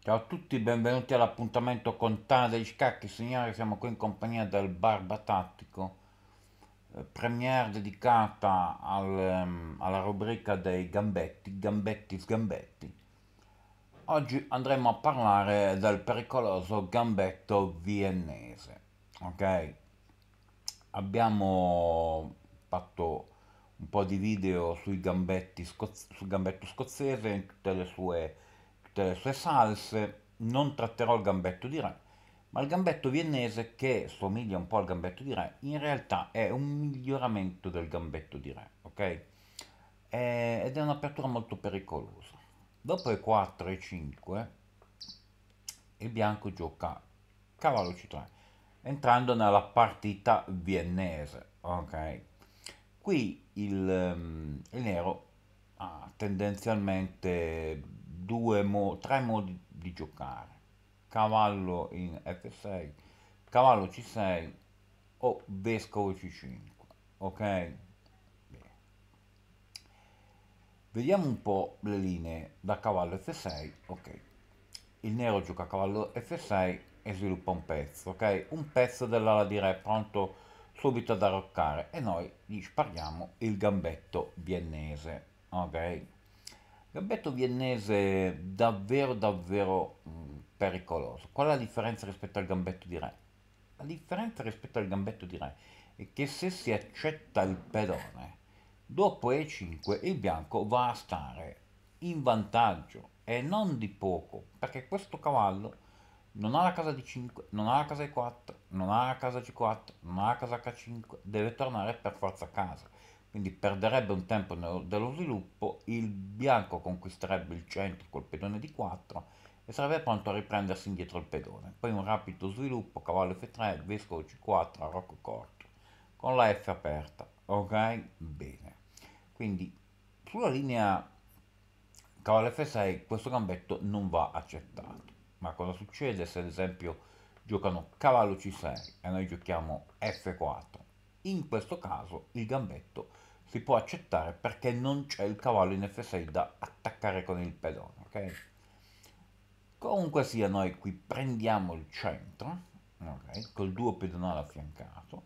Ciao a tutti, benvenuti all'appuntamento con Tana degli Scacchi, segnale siamo qui in compagnia del Barba Tattico eh, premiere dedicata al, ehm, alla rubrica dei gambetti, gambetti sgambetti. Oggi andremo a parlare del pericoloso gambetto viennese, ok? Abbiamo fatto un po' di video sui gambetti sul gambetto scozzese in tutte le sue, tutte le sue salse, non tratterò il gambetto di re, ma il gambetto viennese, che somiglia un po' al gambetto di re, in realtà è un miglioramento del gambetto di re, ok? ed è un'apertura molto pericolosa. Dopo le 4 e 5, il bianco gioca cavallo c3, entrando nella partita viennese, ok? Qui il, ehm, il nero ha tendenzialmente due tre modi di giocare cavallo in F6, cavallo C6 o vescovo C5, ok? Bene. Vediamo un po' le linee da cavallo F6, ok? Il nero gioca a cavallo F6 e sviluppa un pezzo, ok? Un pezzo dell'ala di re pronto subito ad arroccare e noi gli spariamo il gambetto viennese, ok? L'abbetto viennese è davvero davvero mm, pericoloso. Qual è la differenza rispetto al gambetto di re? La differenza rispetto al gambetto di re è che se si accetta il pedone, dopo E5 il bianco va a stare in vantaggio e non di poco, perché questo cavallo non ha la casa di 5, non ha la casa di 4, non ha la casa C4, non ha la casa H5, deve tornare per forza a casa quindi perderebbe un tempo dello sviluppo, il bianco conquisterebbe il centro col pedone di 4 e sarebbe pronto a riprendersi indietro il pedone, poi un rapido sviluppo, cavallo F3, vescovo C4, rocco corto, con la F aperta, ok? Bene, quindi sulla linea cavallo F6 questo gambetto non va accettato, ma cosa succede se ad esempio giocano cavallo C6 e noi giochiamo F4? In questo caso il gambetto si può accettare perché non c'è il cavallo in F6 da attaccare con il pedone, ok? Comunque sia, noi qui prendiamo il centro, ok? Col duo pedonale affiancato.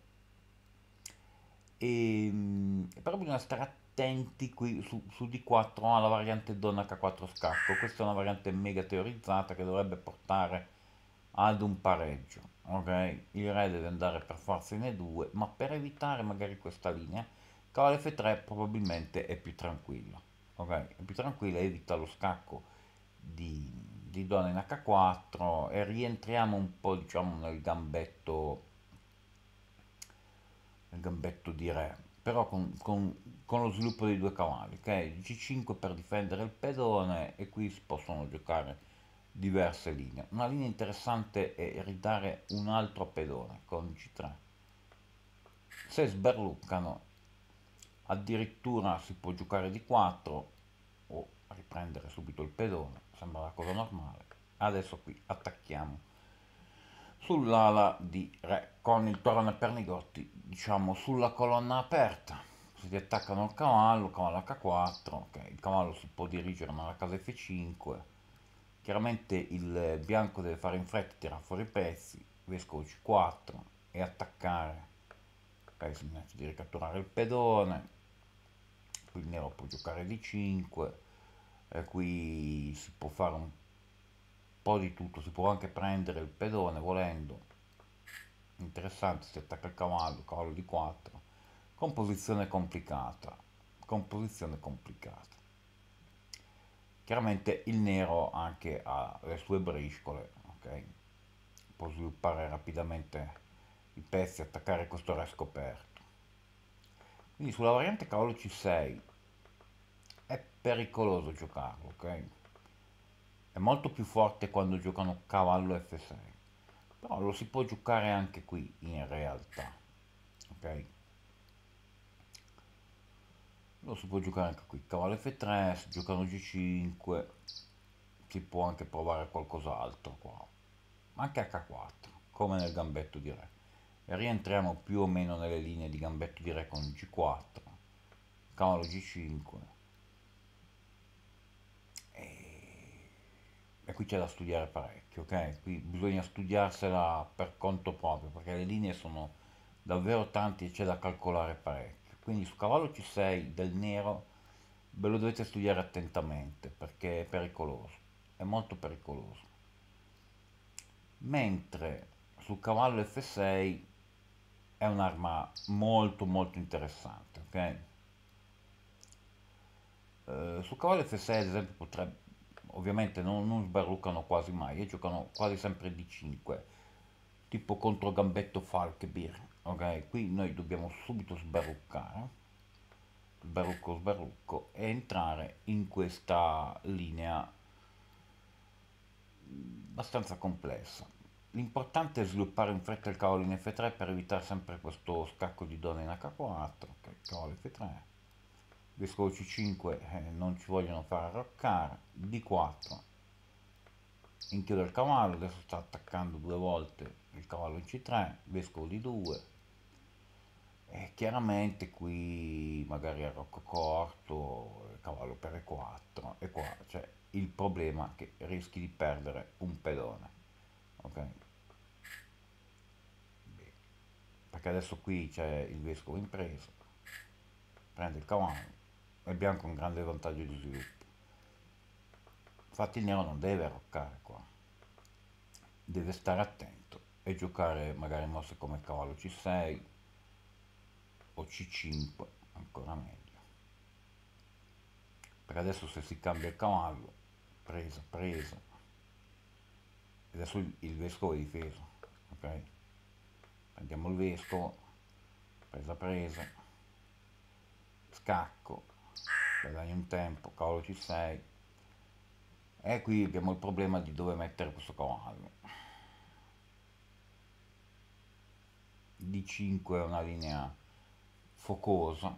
E, ehm, però bisogna stare attenti qui su, su D4 alla variante donna H4 scacco. Questa è una variante mega teorizzata che dovrebbe portare ad un pareggio, ok? Il re deve andare per forza in E2, ma per evitare magari questa linea Cavallo F3 probabilmente è più tranquillo, okay? è più tranquillo, evita lo scacco di, di donna in H4 e rientriamo un po' diciamo nel gambetto, nel gambetto di re, però con, con, con, lo sviluppo dei due cavalli, che G5 per difendere il pedone e qui si possono giocare diverse linee. Una linea interessante è ridare un altro pedone con G3. Se sberluccano addirittura si può giocare di 4 o riprendere subito il pedone, sembra la cosa normale. Adesso qui attacchiamo sull'ala di Re con il torone Pernigotti, diciamo sulla colonna aperta. Si attaccano il cavallo, cavallo H4, okay. il cavallo si può dirigere nella casa F5. Chiaramente il bianco deve fare in fretta, tirare fuori i pezzi, vescovo C4 e attaccare. Ok, significa di ricatturare il pedone, il nero può giocare di 5 eh, qui si può fare un po' di tutto si può anche prendere il pedone volendo interessante si attacca il cavallo cavallo di 4 composizione complicata composizione complicata chiaramente il nero anche ha le sue briscole ok può sviluppare rapidamente i pezzi attaccare questo re scoperto quindi sulla variante cavallo c6 è pericoloso giocarlo, ok? È molto più forte quando giocano cavallo f6, però lo si può giocare anche qui in realtà, ok? Lo si può giocare anche qui, cavallo f3, giocano g5, si può anche provare qualcos'altro qua, anche h4, come nel gambetto di re rientriamo più o meno nelle linee di gambetto di re con G4 cavallo G5 e... e, qui c'è da studiare parecchio ok qui bisogna studiarsela per conto proprio perché le linee sono davvero tante e c'è da calcolare parecchio quindi su cavallo C6 del nero ve lo dovete studiare attentamente perché è pericoloso è molto pericoloso mentre sul cavallo F6 è un'arma molto molto interessante, ok? Eh, su cavallo F6 ad esempio potrebbe, ovviamente non, non sbarruccano quasi mai e eh, giocano quasi sempre d 5, tipo contro Gambetto Falkbeer, ok? Qui noi dobbiamo subito sbarruccare sbarrucco sbarrucco e entrare in questa linea abbastanza complessa L'importante è sviluppare in fretta il cavolo in F3 per evitare sempre questo scacco di donna in H4, che cavolo F3. Vescovo C5 eh, non ci vogliono far arroccare, D4, inchiodo il cavallo, adesso sta attaccando due volte il cavallo in C3, vescovo D2, e chiaramente qui magari arrocco corto, il cavallo per E4, e qua c'è cioè, il problema che rischi di perdere un pedone. Okay perché adesso qui c'è il vescovo impreso, prende il cavallo e bianco un grande vantaggio di sviluppo. Infatti il nero non deve arroccare qua, deve stare attento e giocare magari mosse come il cavallo C6 o C5, ancora meglio. Perché adesso se si cambia il cavallo, presa, presa, adesso il vescovo è difeso, ok? Prendiamo il vescovo, presa presa, scacco, guadagno un tempo, cavolo c6. E eh, qui abbiamo il problema di dove mettere questo cavallo. D5 è una linea focosa,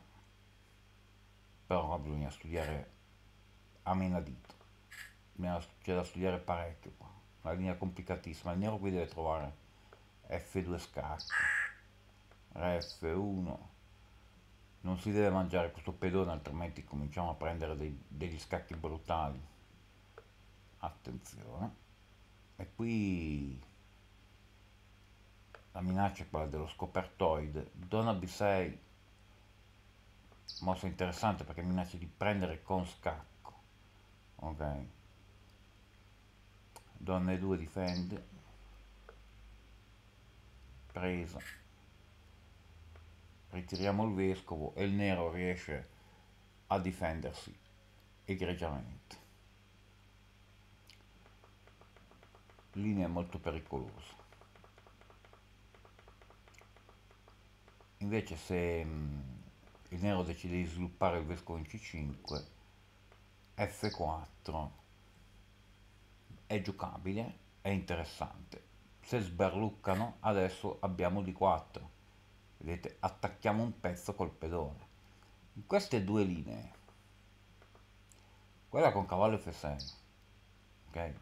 però bisogna studiare a meno dito, C'è da studiare parecchio qua, una linea complicatissima. Il nero qui deve trovare F2 scacchi F1 non si deve mangiare questo pedone altrimenti cominciamo a prendere dei, degli scacchi brutali attenzione e qui la minaccia è quella dello scopertoide donna b6 mossa interessante perché minaccia di prendere con scacco ok donna e 2 difende presa ritiriamo il vescovo e il nero riesce a difendersi egregiamente linea molto pericolosa invece se mm, il nero decide di sviluppare il vescovo in c5 f4 è giocabile è interessante se sberluccano adesso abbiamo di 4 vedete attacchiamo un pezzo col pedone in queste due linee quella con cavallo f6 ok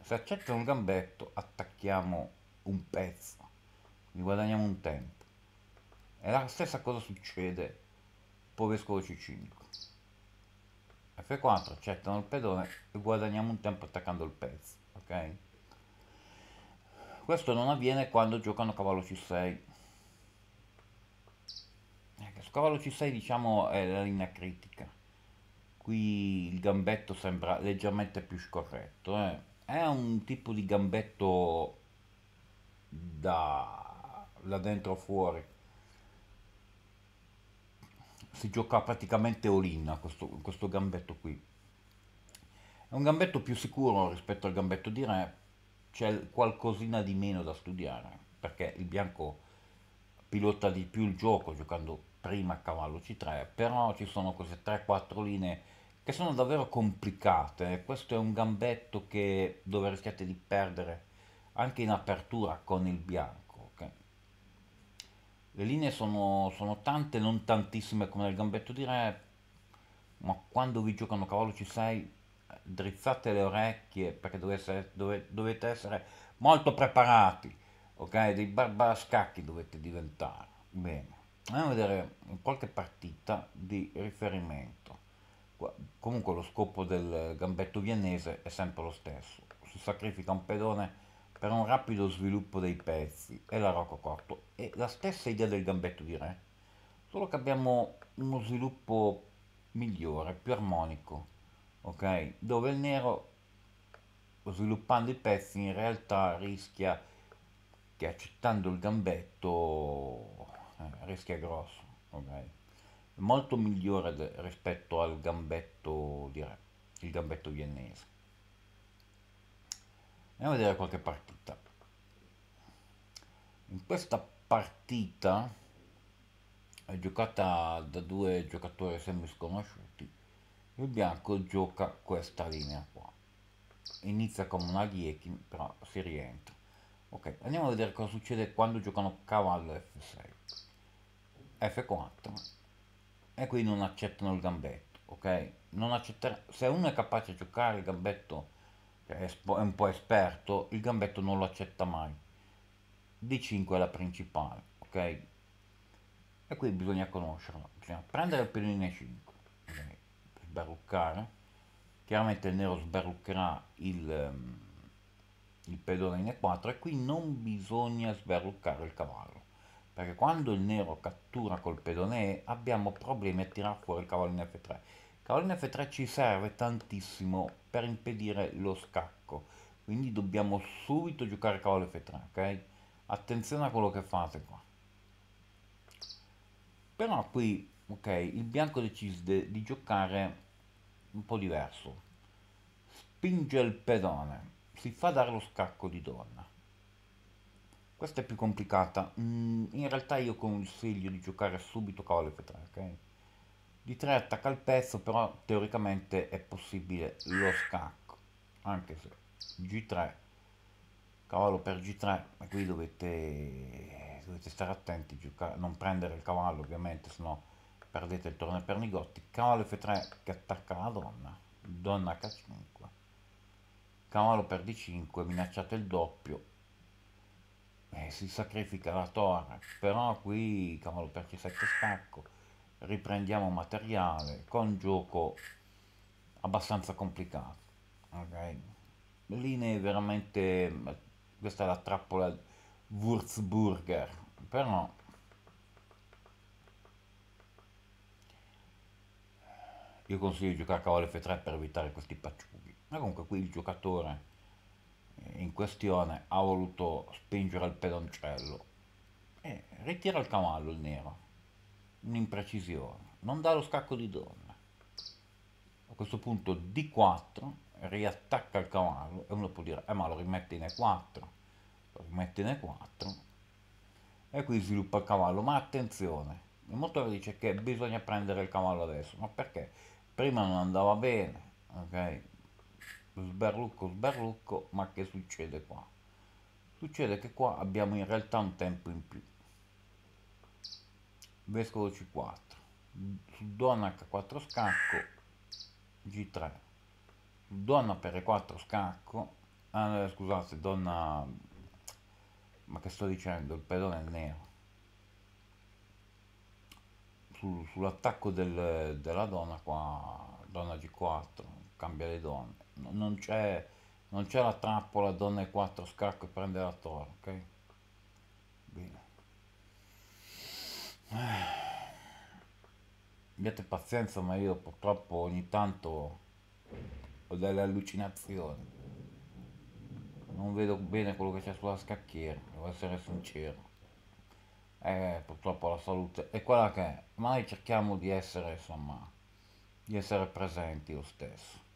se accetta un gambetto attacchiamo un pezzo gli guadagniamo un tempo e la stessa cosa succede povescovo c5 f4 accettano il pedone e guadagniamo un tempo attaccando il pezzo ok questo non avviene quando giocano cavallo c6. Su eh, cavallo c6 diciamo è la linea critica. Qui il gambetto sembra leggermente più scorretto. Eh. È un tipo di gambetto da, da dentro fuori. Si gioca praticamente olina questo, questo gambetto qui. È un gambetto più sicuro rispetto al gambetto di re c'è qualcosina di meno da studiare, perché il bianco pilota di più il gioco giocando prima a cavallo C3, però ci sono queste 3-4 linee che sono davvero complicate, questo è un gambetto che dove rischiate di perdere anche in apertura con il bianco. Okay? Le linee sono, sono tante, non tantissime come nel gambetto di Re, ma quando vi giocano cavallo C6 drizzate le orecchie perché dovete, dove, dovete essere molto preparati, ok? Dei barbarascacchi dovete diventare. Bene, andiamo a vedere qualche partita di riferimento. Comunque lo scopo del gambetto viennese è sempre lo stesso, si sacrifica un pedone per un rapido sviluppo dei pezzi e la rococotto è la stessa idea del gambetto di re, solo che abbiamo uno sviluppo migliore, più armonico ok? Dove il nero, sviluppando i pezzi, in realtà rischia che accettando il gambetto eh, rischia grosso, ok? Molto migliore rispetto al gambetto, direi, il gambetto viennese. Andiamo a vedere qualche partita. In questa partita è giocata da due giocatori semi sconosciuti il bianco gioca questa linea qua inizia come una Liekin però si rientra ok andiamo a vedere cosa succede quando giocano cavallo f6 f4 e qui non accettano il gambetto ok non accetterà se uno è capace di giocare il gambetto cioè è un po' esperto il gambetto non lo accetta mai d5 è la principale ok e qui bisogna conoscerla bisogna prendere il pedone 5 sbarruccare chiaramente il nero sbarruccherà il, ehm, il pedone in e4 e qui non bisogna sbarruccare il cavallo perché quando il nero cattura col pedone E abbiamo problemi a tirar fuori il cavallo in F3 il cavallo in F3 ci serve tantissimo per impedire lo scacco quindi dobbiamo subito giocare cavallo F3 ok? attenzione a quello che fate qua però qui ok il bianco decide di giocare un po' diverso spinge il pedone si fa dare lo scacco di donna questa è più complicata mm, in realtà io consiglio di giocare subito cavallo f3 ok di 3 attacca il pezzo però teoricamente è possibile lo scacco anche se g3 cavallo per g3 ma qui dovete dovete stare attenti giocare, non prendere il cavallo ovviamente sennò no perdete il torneo per Nigotti, cavallo F3 che attacca la donna, donna H5, cavallo per D5, minacciate il doppio, e si sacrifica la torre, però qui cavallo per C7 stacco, riprendiamo materiale con gioco abbastanza complicato. Okay. Linee veramente, questa è la trappola Wurzburger, però Io consiglio di giocare a cavallo F3 per evitare questi pacciughi. Ma comunque qui il giocatore eh, in questione ha voluto spingere il pedoncello e ritira il cavallo il nero. Un'imprecisione. Non dà lo scacco di donna. A questo punto D4 riattacca il cavallo e uno può dire, eh ma lo rimette in E4. Lo rimette in E4 e qui sviluppa il cavallo. Ma attenzione, il motore dice che bisogna prendere il cavallo adesso. Ma perché? prima non andava bene, ok? Sberlucco, sberlucco, ma che succede qua? Succede che qua abbiamo in realtà un tempo in più. Vescovo C4, su donna H4 scacco, G3, su donna per E4 scacco, ah, scusate, donna, ma che sto dicendo, il pedone è nero, su, sull'attacco del, della donna qua, donna G4, cambia le donne, non c'è, non c'è la trappola donna E4 scacco e prende la torre, ok? Bene. Eh. Abbiate pazienza ma io purtroppo ogni tanto ho delle allucinazioni. Non vedo bene quello che c'è sulla scacchiera, devo essere sincero eh, purtroppo la salute è quella che è, ma noi cerchiamo di essere, insomma, di essere presenti lo stesso.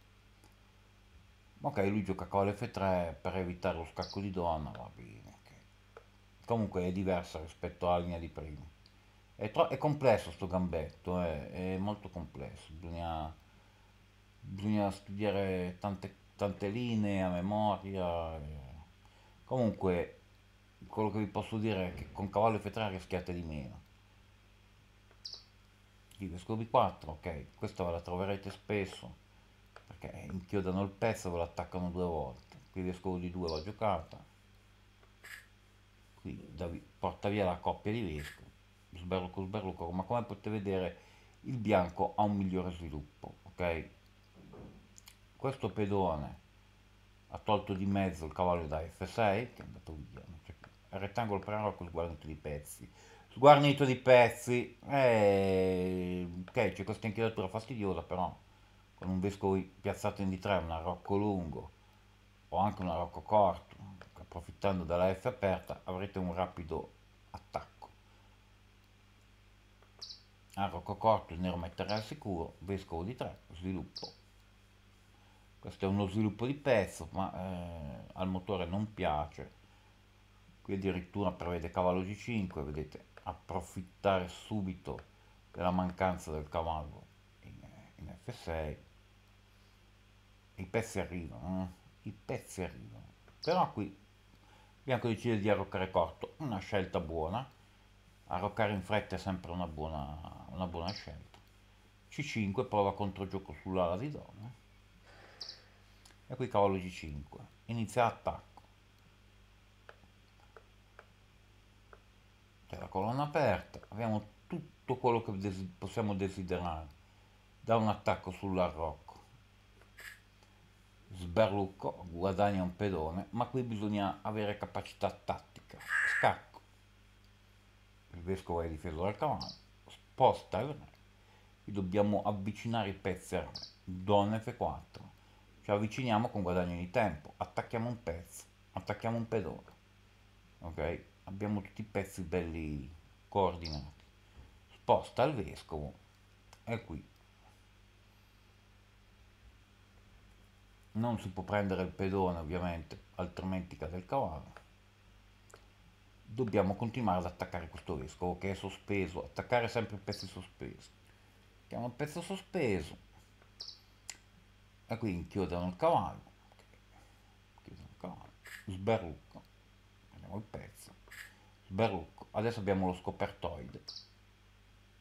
Ok, lui gioca con l'F3 per evitare lo scacco di donna, va bene. Okay. Comunque è diversa rispetto alla linea di prima. È, è complesso sto gambetto, è, eh, è molto complesso, bisogna, bisogna studiare tante, tante linee a memoria. Eh. Comunque quello che vi posso dire è che con cavallo F3 rischiate di meno quindi questo B4 ok questa ve la troverete spesso perché inchiodano il pezzo e ve lo attaccano due volte qui vescovo di 2 l'ho giocata qui da, porta via la coppia di vescovo sberluco sberluco ma come potete vedere il bianco ha un migliore sviluppo ok questo pedone ha tolto di mezzo il cavallo da F6 che è andato via rettangolo per con sguarnito di pezzi. Sguarnito di pezzi, eh, ok, c'è questa inchiodatura fastidiosa però, con un vescovo piazzato in di tre, un arrocco lungo o anche un arrocco corto, approfittando della F aperta avrete un rapido attacco. Arrocco corto, il nero metterà al sicuro, vescovo di 3, sviluppo questo è uno sviluppo di pezzo ma eh, al motore non piace qui addirittura prevede cavallo g5 vedete approfittare subito della mancanza del cavallo in, in f6 i pezzi arrivano eh? i pezzi arrivano però qui bianco decide di arroccare corto una scelta buona arroccare in fretta è sempre una buona, una buona scelta c5 prova contro gioco sull'ala di donna e qui cavallo g5 inizia l'attacco c'è la colonna aperta, abbiamo tutto quello che des possiamo desiderare da un attacco sull'arrocco. Sberlucco guadagna un pedone, ma qui bisogna avere capacità tattica. Scacco. Il vescovo è difeso dal cavallo, sposta il re. Qui dobbiamo avvicinare i pezzi al re. Donna F4. Ci avviciniamo con guadagno di tempo. Attacchiamo un pezzo, attacchiamo un pedone. Ok? abbiamo tutti i pezzi belli coordinati sposta il vescovo e qui non si può prendere il pedone ovviamente altrimenti cade il cavallo dobbiamo continuare ad attaccare questo vescovo che è sospeso attaccare sempre i pezzi sospesi mettiamo il pezzo sospeso e qui inchiodano il cavallo, okay. il cavallo. sberrucco prendiamo il pezzo Baruch adesso abbiamo lo scopertoide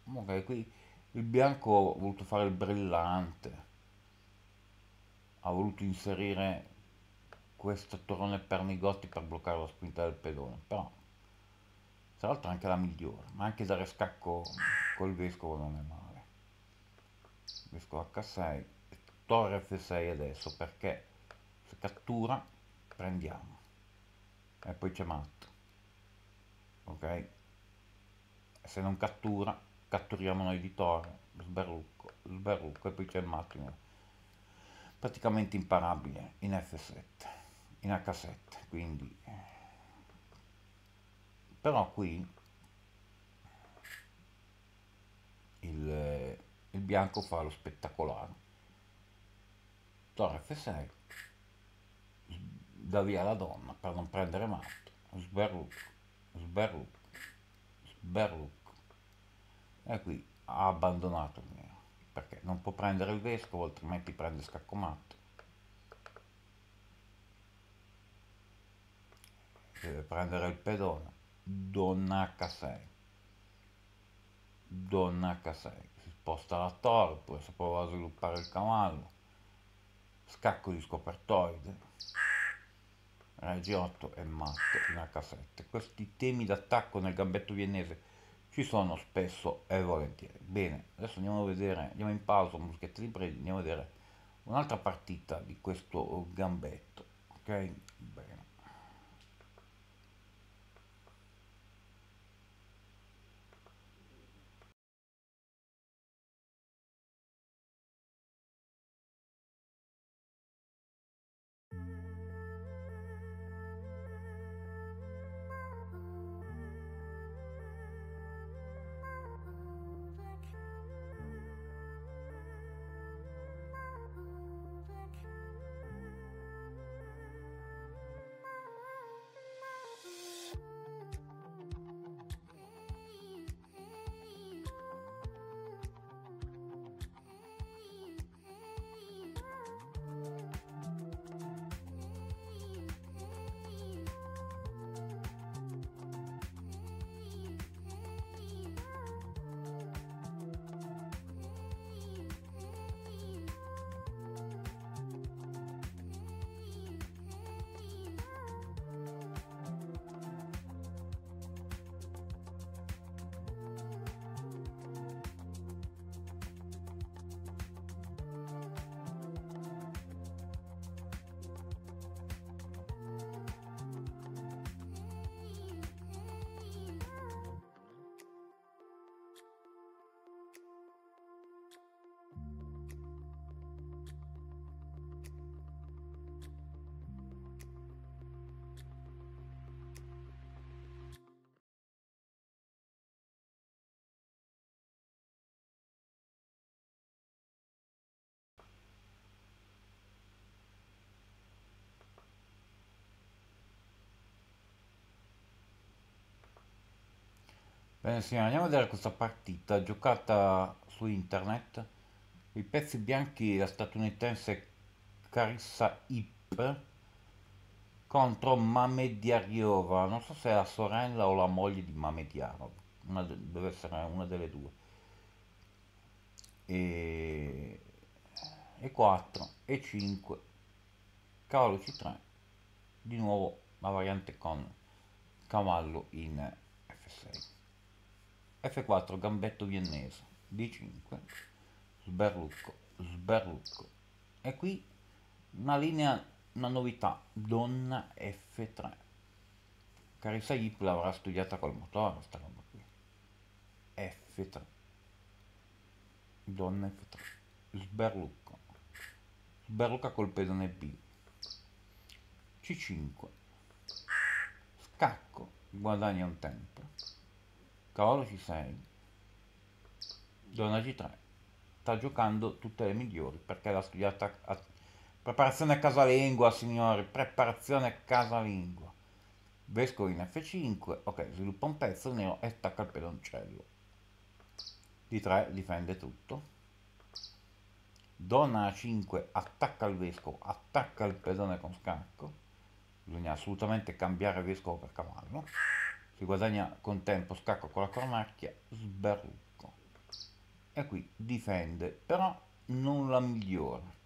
magari qui il bianco ha voluto fare il brillante ha voluto inserire questo torrone Pernigotti per bloccare la spinta del pedone però tra l'altro anche la migliore ma anche dare scacco col vescovo non è male vescovo H6 torre F6 adesso perché se cattura prendiamo e poi c'è matto ok se non cattura catturiamo noi di torre, sberrucco sberrucco e poi c'è il macchina praticamente imparabile in F7 in H7 quindi però qui il, il bianco fa lo spettacolare Torre F6 da via la donna per non prendere matto sberrucco Sberlup, Sberlup, e qui ha abbandonato il mio, perché non può prendere il vescovo, altrimenti prende scacco matto. Deve prendere il pedone, Donna H6, Donna H6, si sposta la torre, poi si prova a sviluppare il cavallo, scacco di scopertoide. G8 e matte in H7. Questi temi d'attacco nel gambetto viennese ci sono spesso e volentieri. Bene, adesso andiamo a vedere, andiamo in pausa, musichetta di breve, andiamo a vedere un'altra partita di questo gambetto. Ok? Bene. Bene signora, andiamo a vedere questa partita giocata su internet. I pezzi bianchi la statunitense Carissa Ip contro Mamediariova, non so se è la sorella o la moglie di Mamediano. una de- deve essere una delle due. E... e 4 e 5 cavallo c3 di nuovo la variante con cavallo in f6 F4 gambetto viennese, D5, sberlucco, sberlucco. E qui una linea, una novità, donna F3. Carissa Ip l'avrà studiata col motore, sta roba qui. F3. Donna F3. Sberlucco. Sberlucca col pedone B. C5. Scacco, guadagna un tempo. Cavallo C6, Donna G3. Sta giocando tutte le migliori perché la studiata a... Preparazione casalingua, signori, preparazione casalingua. Vescovo in F5, ok, sviluppa un pezzo, il nero e attacca il pedoncello. D3 difende tutto. Donna A5 attacca il vescovo, attacca il pedone con scacco. Bisogna assolutamente cambiare vescovo per cavallo guadagna con tempo, scacco con la cornacchia, sberrucco. E qui difende, però non la migliora.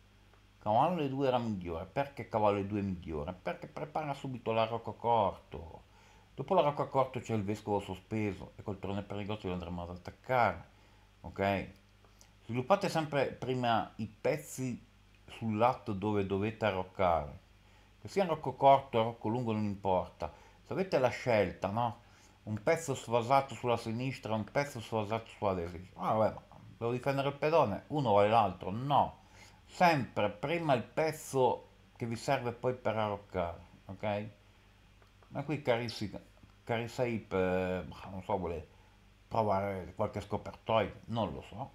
Cavallo E2 era migliore, perché cavallo E2 è migliore? Perché prepara subito l'arco corto. Dopo l'arco corto c'è il vescovo sospeso e col torneo pericoloso lo andremo ad attaccare. Ok? Sviluppate sempre prima i pezzi sul lato dove dovete arroccare. Che sia un arrocco corto o arrocco lungo non importa. Se avete la scelta, no? un pezzo sfasato sulla sinistra, un pezzo sfasato sulla destra. Ah, vabbè, devo difendere il pedone, uno vale l'altro, no. Sempre prima il pezzo che vi serve poi per arroccare, ok? Ma qui carissima, cari Saip, eh, boh, non so, vuole provare qualche scopertoio, non lo so.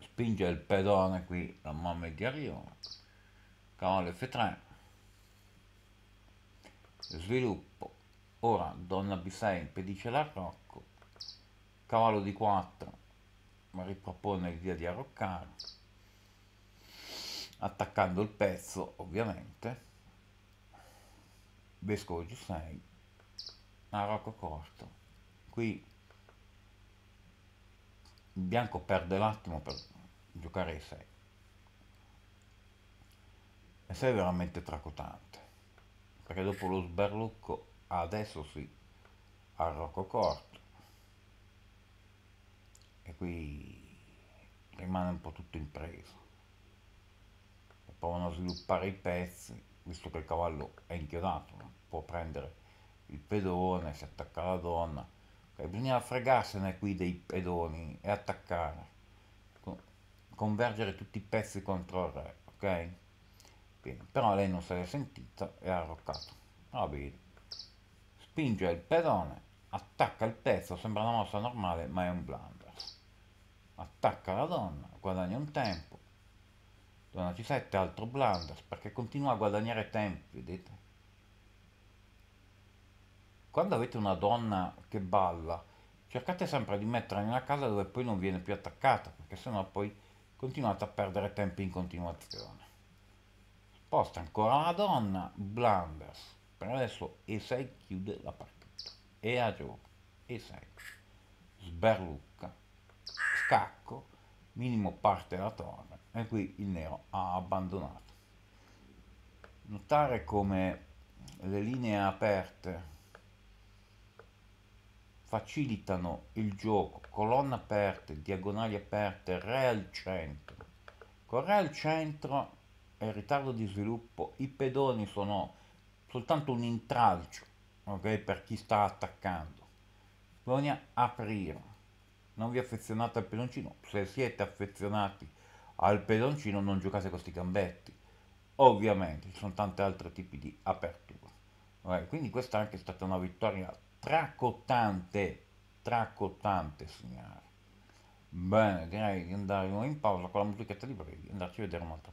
Spinge il pedone qui, la mamma di arrivo, cavallo F3, sviluppo Ora donna B6 impedisce l'arrocco, cavallo di 4 ma ripropone l'idea di arroccare, attaccando il pezzo ovviamente, vescovo G6, arrocco corto. Qui il bianco perde l'attimo per giocare E6. E6 è veramente tracotante, perché dopo lo sberlucco adesso sì, al Corto. E qui rimane un po' tutto impreso. E provano a sviluppare i pezzi, visto che il cavallo è inchiodato, può prendere il pedone, si attacca la donna. Okay, bisognava fregarsene qui dei pedoni e attaccare, convergere tutti i pezzi contro il re, ok? Bene, però lei non se l'è sentita e ha arroccato. Va bene spinge il pedone, attacca il pezzo, sembra una mossa normale ma è un blunder. Attacca la donna, guadagna un tempo, donna C7 altro blunder perché continua a guadagnare tempo, vedete? Quando avete una donna che balla, cercate sempre di metterla in una casa dove poi non viene più attaccata perché sennò poi continuate a perdere tempo in continuazione. Sposta ancora la donna, blunders per adesso E6 chiude la partita. E a gioco. E6. Sberlucca. Scacco. Minimo parte la torre. E qui il nero ha abbandonato. Notare come le linee aperte facilitano il gioco, Colonna aperte, diagonali aperte, re al centro. Con re al centro e ritardo di sviluppo i pedoni sono soltanto un intralcio okay, per chi sta attaccando. Bisogna aprire. Non vi affezionate al pedoncino. Se siete affezionati al pedoncino non giocate con questi gambetti. Ovviamente ci sono tanti altri tipi di apertura. Okay, quindi questa è anche stata una vittoria tracottante, tracottante signore. Bene, direi di andare in pausa con la musichetta di Brady e andarci a vedere un'altra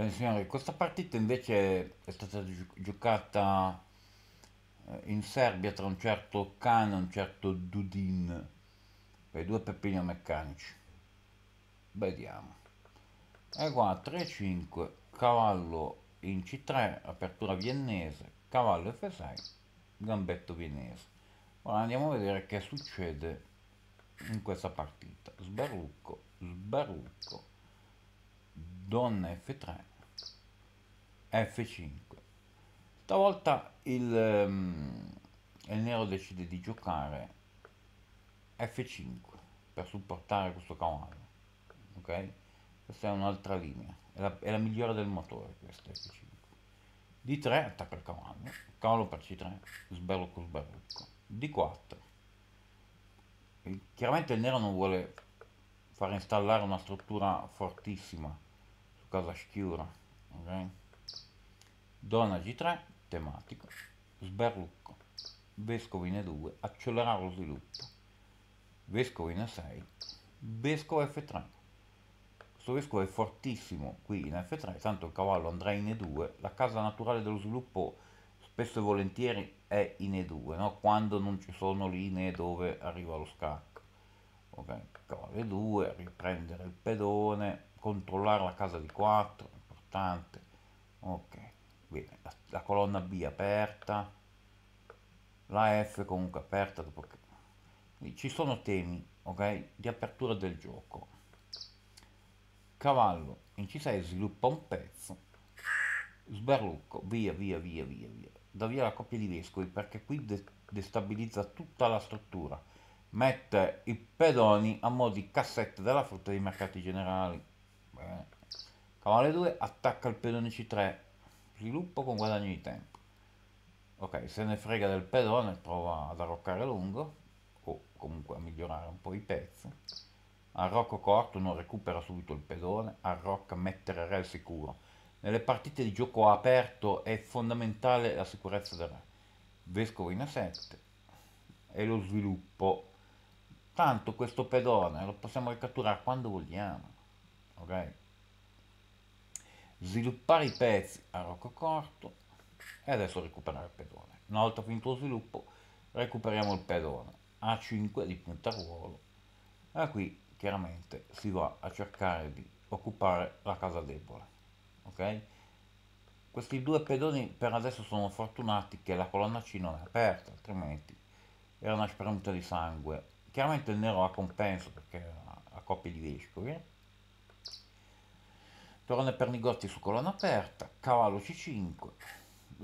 Pensione. Questa partita invece è stata giocata eh, in Serbia tra un certo Khan e un certo Dudin, per i due peppino meccanici. Vediamo. E qua 3-5, cavallo in C3, apertura viennese, cavallo F6, gambetto viennese. Ora andiamo a vedere che succede in questa partita. Sbarrucco, sbarrucco, donna F3, F5. Stavolta il, um, il nero decide di giocare F5 per supportare questo cavallo. Ok? Questa è un'altra linea, è la, è la, migliore del motore questa F5. D3 attacca il cavallo, cavallo per C3, sberrucco sberrucco. D4. chiaramente il nero non vuole far installare una struttura fortissima su casa schiura. Okay? Donna G3, tematico, sberlucco, e 2, accelerare lo sviluppo, in e 6, vescovo F3. Questo vescovo è fortissimo qui in F3, tanto il cavallo andrà in E2, la casa naturale dello sviluppo spesso e volentieri è in E2, no? quando non ci sono linee dove arriva lo scacco. Ok, cavallo E2, riprendere il pedone, controllare la casa di 4, importante. Ok la colonna B aperta, la F comunque aperta, dopo che... ci sono temi ok, di apertura del gioco. Cavallo in C6 sviluppa un pezzo, sberlucco, via via via via via, da via la coppia di vescovi perché qui de destabilizza tutta la struttura, mette i pedoni a mo' di cassette della frutta dei mercati generali. Bene. Cavallo 2 attacca il pedone C3 sviluppo con guadagno di tempo. Ok, se ne frega del pedone, prova ad arroccare lungo o comunque a migliorare un po' i pezzi. Arrocco corto non recupera subito il pedone, arrocca mettere re al sicuro. Nelle partite di gioco aperto è fondamentale la sicurezza del re. Vescovo in A7 e lo sviluppo. Tanto questo pedone lo possiamo ricatturare quando vogliamo. Ok? sviluppare i pezzi a rocco corto e adesso recuperare il pedone. Una volta finito lo sviluppo recuperiamo il pedone A5 di punta ruolo e qui chiaramente si va a cercare di occupare la casa debole. Okay? Questi due pedoni per adesso sono fortunati che la colonna C non è aperta, altrimenti era una spremuta di sangue. Chiaramente il nero ha compenso perché era a coppia di vescovi eh? torre Pernigotti su colonna aperta, cavallo C5,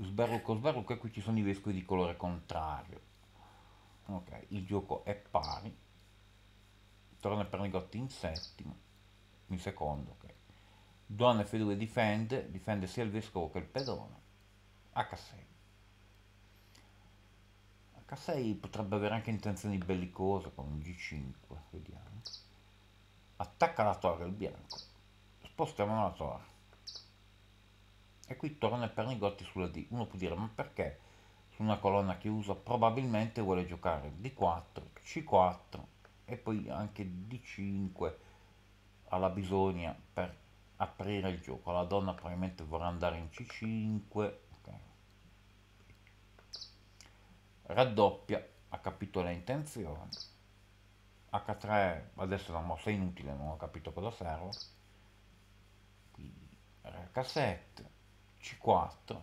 sbarrucco sbarrucco e qui ci sono i vescovi di colore contrario. Ok, il gioco è pari, torna Pernigotti in settimo, in secondo, ok. Donna F2 difende, difende sia il vescovo che il pedone. H6. H6 potrebbe avere anche intenzioni bellicose con un G5, vediamo. Attacca la torre il bianco spostiamo la torre E qui torna il Pernigotti sulla D. Uno può dire, ma perché su una colonna chiusa probabilmente vuole giocare D4, C4 e poi anche D5 alla bisogna per aprire il gioco. La donna probabilmente vorrà andare in C5. Okay. Raddoppia, ha capito le intenzioni. H3 adesso è una mossa inutile, non ho capito cosa serve eh, cassette C4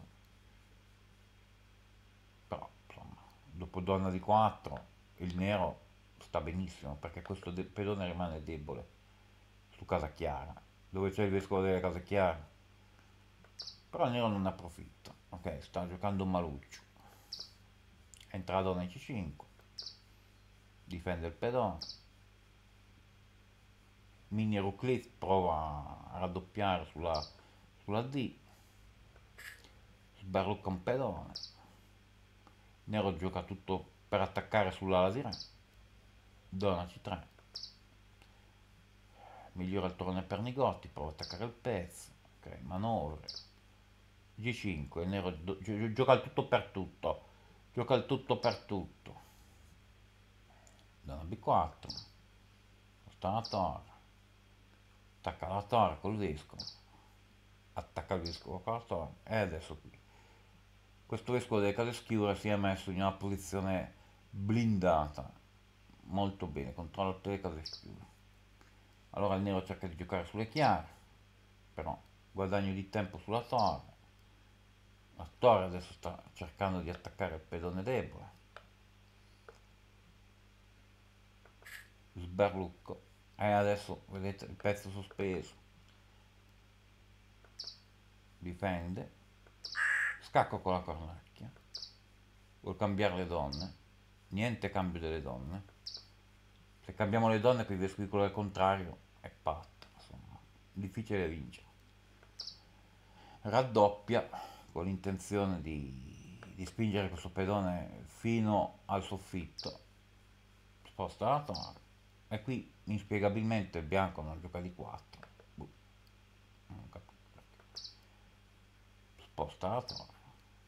però insomma dopo donna di 4 il nero sta benissimo perché questo pedone rimane debole su casa chiara dove c'è il vescovo della casa chiara però il nero non approfitta ok sta giocando un maluccio entra la donna in C5 difende il pedone Mini Ruclet prova a raddoppiare sulla l'AD, il Barlo Campedone. Nero gioca tutto per attaccare sull'ala di Re. Dona C3. Migliora il torneo per Nigotti, prova ad attaccare il pezzo. Ok, manovre. G5, nero gi gioca il tutto per tutto. Gioca il tutto per tutto. donna B4. Porta la torre. Attacca la torre col vescovo attacca il vescovo con la Costolo e adesso qui. Questo vescovo delle case schiure si è messo in una posizione blindata, molto bene, controlla tutte le case schiure. Allora il nero cerca di giocare sulle chiare, però guadagno di tempo sulla torre. La torre adesso sta cercando di attaccare il pedone debole. Sberlucco. E adesso vedete il pezzo sospeso difende, scacco con la cornacchia, vuol cambiare le donne, niente cambio delle donne, se cambiamo le donne qui vescovi quello al contrario è patto, insomma, difficile vincere. Raddoppia con l'intenzione di, di spingere questo pedone fino al soffitto, sposta la torre e qui inspiegabilmente il bianco non gioca di 4 sposta la torre,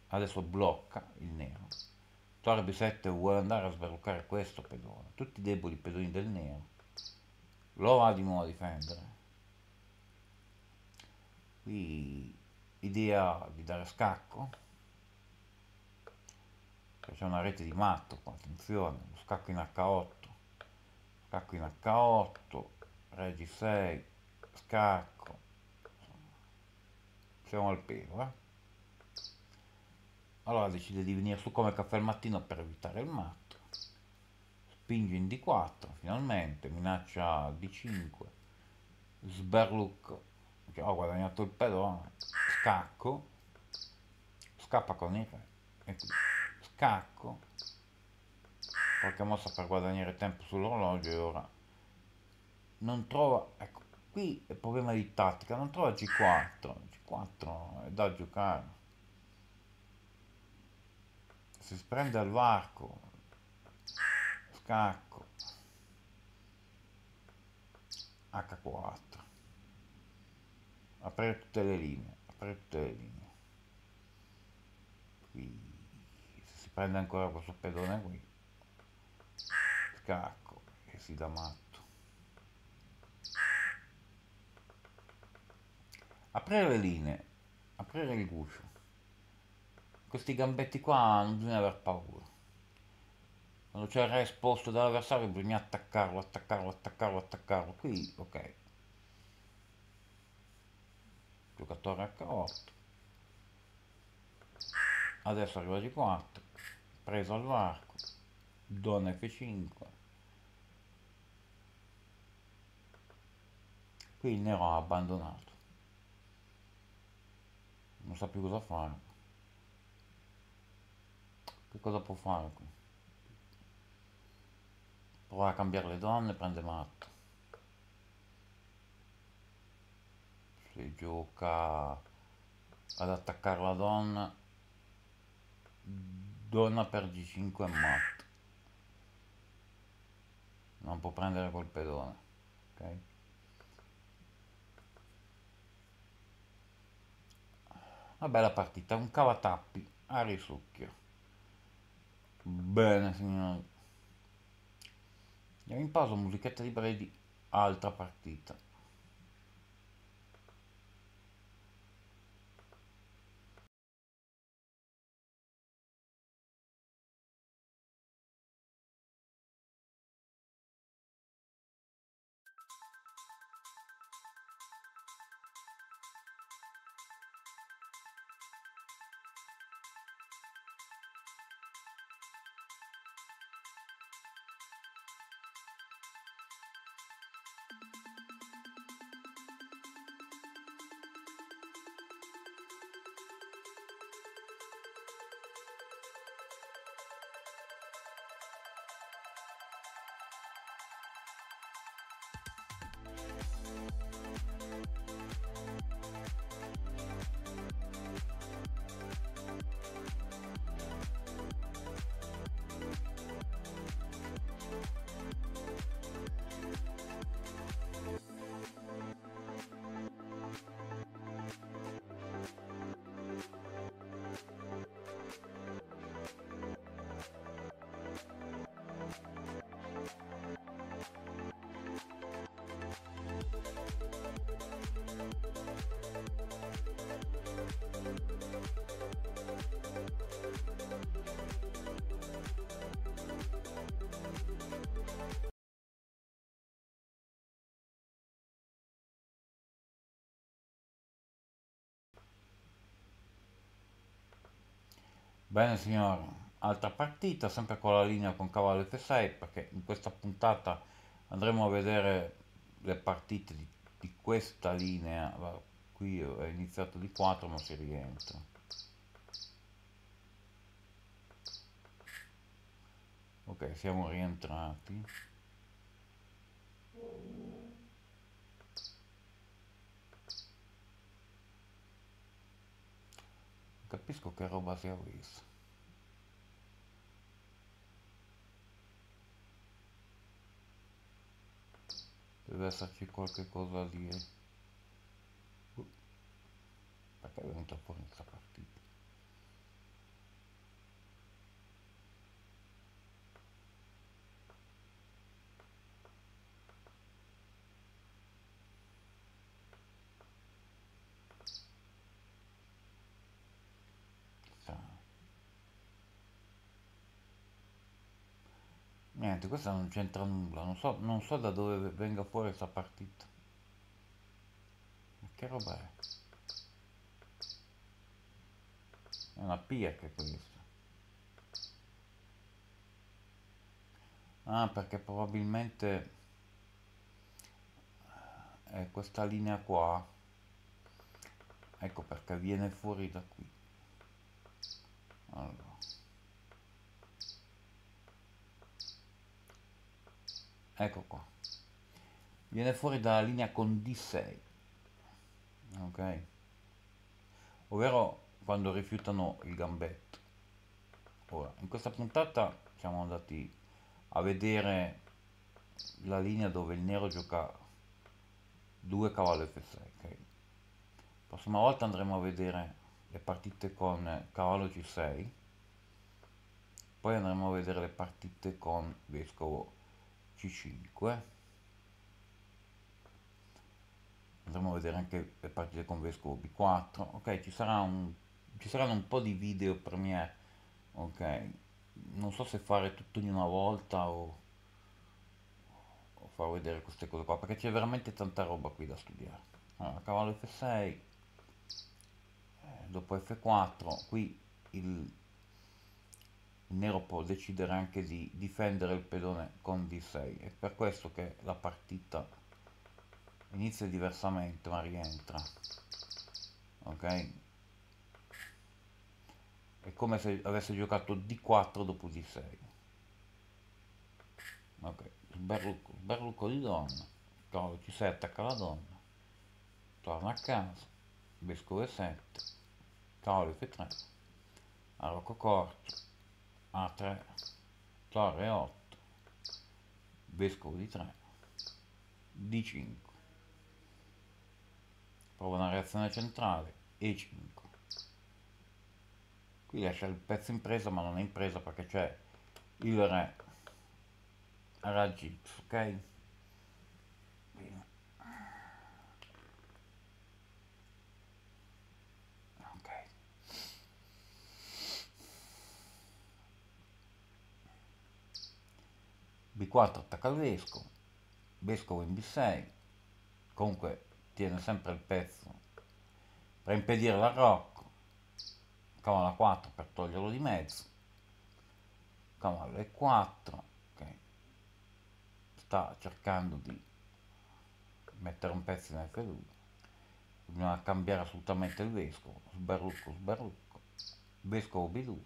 adesso blocca il nero, torre b7 vuole andare a sbloccare questo pedone, tutti i deboli pedoni del nero, lo va di nuovo a difendere, qui idea di dare scacco, c'è una rete di matto qua, attenzione, lo scacco in h8, scacco in h8, re g6, scacco, siamo al pelo, eh? Allora decide di venire su come caffè al mattino per evitare il matto. Spinge in D4, finalmente, minaccia D5. Sberlucco, cioè, ho guadagnato il pedone. Scacco, scappa con il re. E qui, scacco, qualche mossa per guadagnare tempo sull'orologio e ora non trova, ecco, qui è problema di tattica, non trova G4, G4 è da giocare si prende al varco, scacco, H4, aprire tutte le linee, aprire tutte le linee, qui, se si prende ancora questo pedone qui, scacco e si dà matto. Aprire le linee, aprire il guscio, questi gambetti qua non bisogna aver paura quando c'è il re esposto dall'avversario bisogna attaccarlo, attaccarlo, attaccarlo, attaccarlo qui, ok giocatore H8 adesso arriva G4 preso al varco donna F5 qui il nero ha abbandonato non sa più cosa fare che cosa può fare qui? Prova a cambiare le donne, prende matto. Se gioca ad attaccare la donna, donna per G5 è matto. Non può prendere col pedone, ok? Una bella partita, un cavatappi a risucchio. Bene signori. Andiamo in pausa, musichetta di di altra partita. Bene signora, altra partita, sempre con la linea con cavallo F6 perché in questa puntata andremo a vedere le partite di, di questa linea, qui è iniziato di 4 ma si rientra. Ok, siamo rientrati. Capisco che Roma sia isso. Tivesse aqui qualquer coisa ali. Uh, acabei muita tá porra nessa partida. niente, questa non c'entra nulla, non so, non so da dove venga fuori questa partita. Ma che roba è? È una pirca questa. Ah, perché probabilmente eh, è questa linea qua. Ecco perché viene fuori da qui. Allora. ecco qua viene fuori dalla linea con D6 ok ovvero quando rifiutano il gambetto ora in questa puntata siamo andati a vedere la linea dove il nero gioca 2 cavallo f6 ok prossima volta andremo a vedere le partite con cavallo g 6 poi andremo a vedere le partite con vescovo c5 andremo a vedere anche le partite con vescovo B4 ok ci, un, ci saranno un po' di video premiere ok non so se fare tutto in una volta o, o far vedere queste cose qua perché c'è veramente tanta roba qui da studiare allora cavallo F6 eh, dopo F4 qui il il nero può decidere anche di difendere il pedone con d6 è per questo che la partita inizia diversamente ma rientra ok è come se avesse giocato d4 dopo d6 ok il berrucco, di donna c si attacca la donna torna a casa vescovo e 7 cavallo f3 arco corto a3, torre 8, vescovo di 3, D5, prova una reazione centrale, E5. Qui lascia il pezzo in presa ma non è in presa perché c'è il re a raggi X, ok? B4 attacca il vescovo, vescovo in B6, comunque tiene sempre il pezzo per impedire l'arrocco, cavolo A4 per toglierlo di mezzo, cavallo E4 che sta cercando di mettere un pezzo in F2, bisogna cambiare assolutamente il vescovo, sbarrucco, sbarrucco, vescovo B2,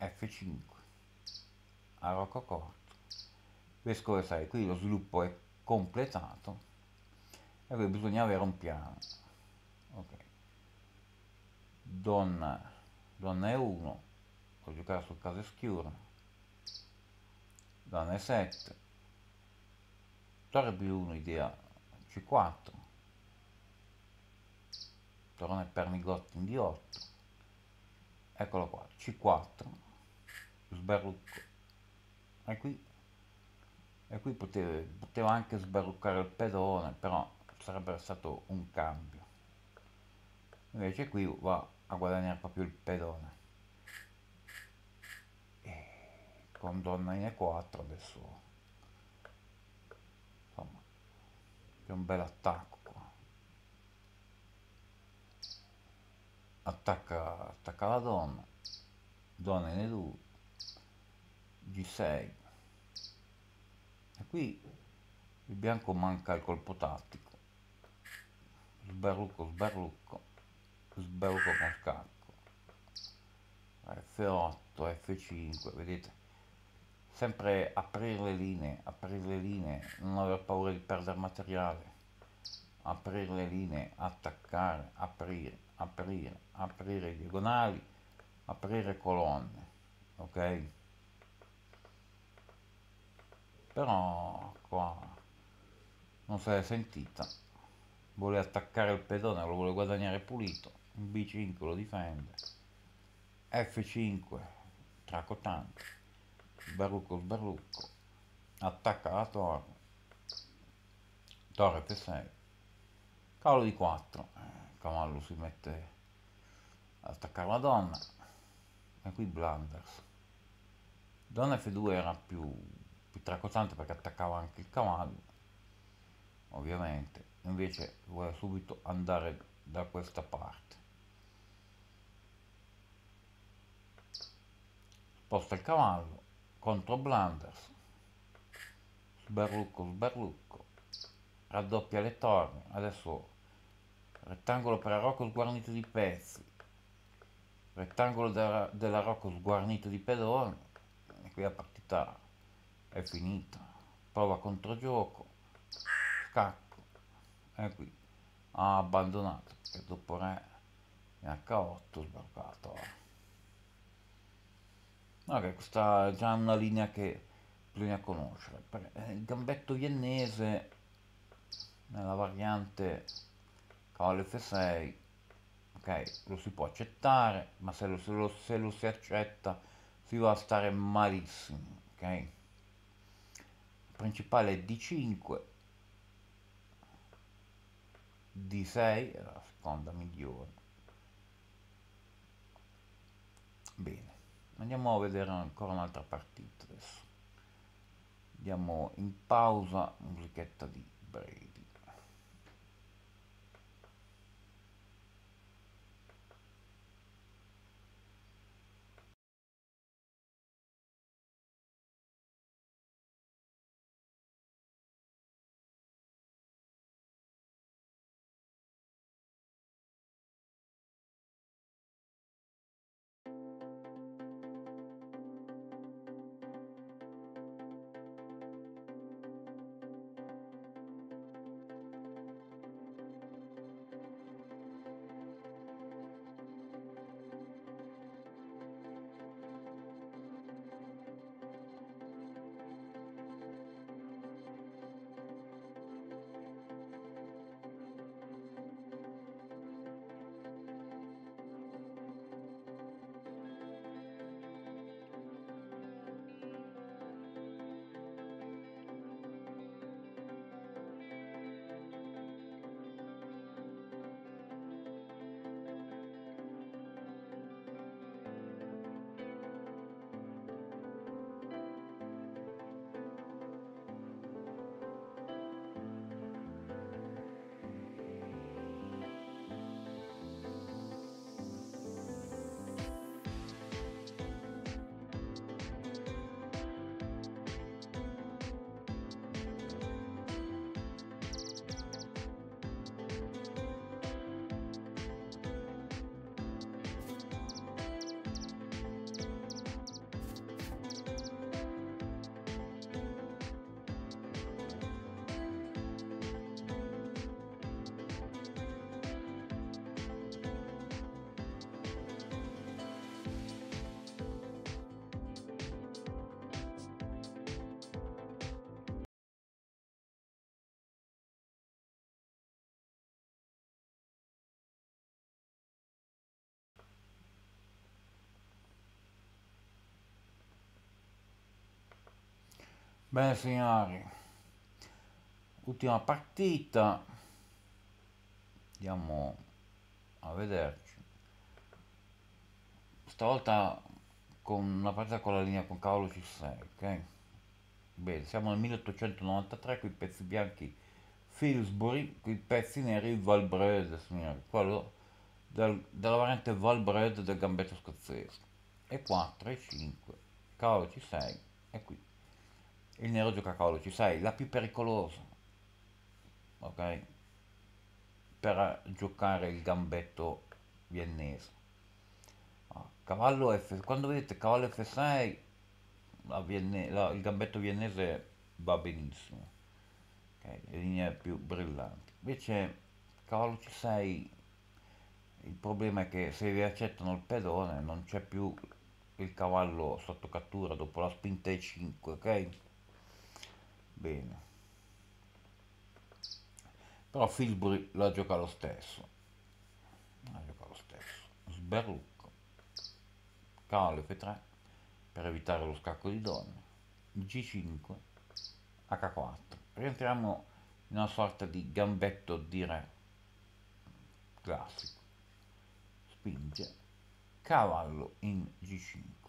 F5, a rococò. Vescovo sai, qui lo sviluppo è completato e qui bisogna avere un piano. Ok. Donna, donna E1, può giocare sul caso Schiura. Donna E7, torre B1, idea C4. Torre Pernigotti in D8. Eccolo qua, C4, sberlucco e qui, e qui potevo, potevo anche sbarruccare il pedone però sarebbe stato un cambio invece qui va a guadagnare proprio il pedone e con donna in e4 adesso insomma è un bel attacco qua. attacca attacca la donna donna in e2 G6 e qui il bianco manca il colpo tattico sberlucco sberlucco sberlucco con scacco F8 F5 vedete sempre aprire le linee aprire le linee non aver paura di perdere materiale aprire le linee attaccare aprire aprire aprire diagonali aprire colonne ok però qua non si è sentita vuole attaccare il pedone lo vuole guadagnare pulito B5 lo difende F5 traco tank sbarrucco sbarrucco attacca la torre torre F6 cavolo di 4 eh, cavallo si mette ad attaccare la donna e qui blunders donna F2 era più più tracotante perché attaccava anche il cavallo ovviamente invece vuole subito andare da questa parte sposta il cavallo contro Blanders sberlucco sberlucco raddoppia le torne adesso rettangolo per Rocco sguarnito di pezzi rettangolo della, della Rocco sguarnito di pedone e qui la partita è finita prova contro gioco, scacco e qui ha abbandonato perché dopo re in h8 sbarcato ok questa è già una linea che bisogna conoscere eh, il gambetto viennese nella variante cavallo f6 ok lo si può accettare ma se lo, se lo, se lo si accetta si va a stare malissimo ok principale è D5 D6 la seconda migliore bene andiamo a vedere ancora un'altra partita adesso andiamo in pausa musichetta di break Bene signori, ultima partita, andiamo a vederci. Stavolta con una partita con la linea con cavolo C6, ok? Bene, siamo nel 1893 con i pezzi bianchi Filsbury, con i pezzi neri Valbrede, signori, quello del, della variante Valbrede del gambetto scozzese. E 4 e 5, cavolo C6, il nero gioca colici, sai, la più pericolosa, ok? Per giocare il gambetto viennese. Ah, cavallo F, quando vedete cavallo F6, la vienne, la, il gambetto viennese va benissimo, okay? le linee più brillanti. Invece cavallo C6, il problema è che se vi accettano il pedone non c'è più il cavallo sotto cattura dopo la spinta E5, ok? bene però Filbury la gioca lo stesso la gioca lo stesso sberrucco cavallo f3 per evitare lo scacco di donne g5 h4 rientriamo in una sorta di gambetto di re classico spinge cavallo in g5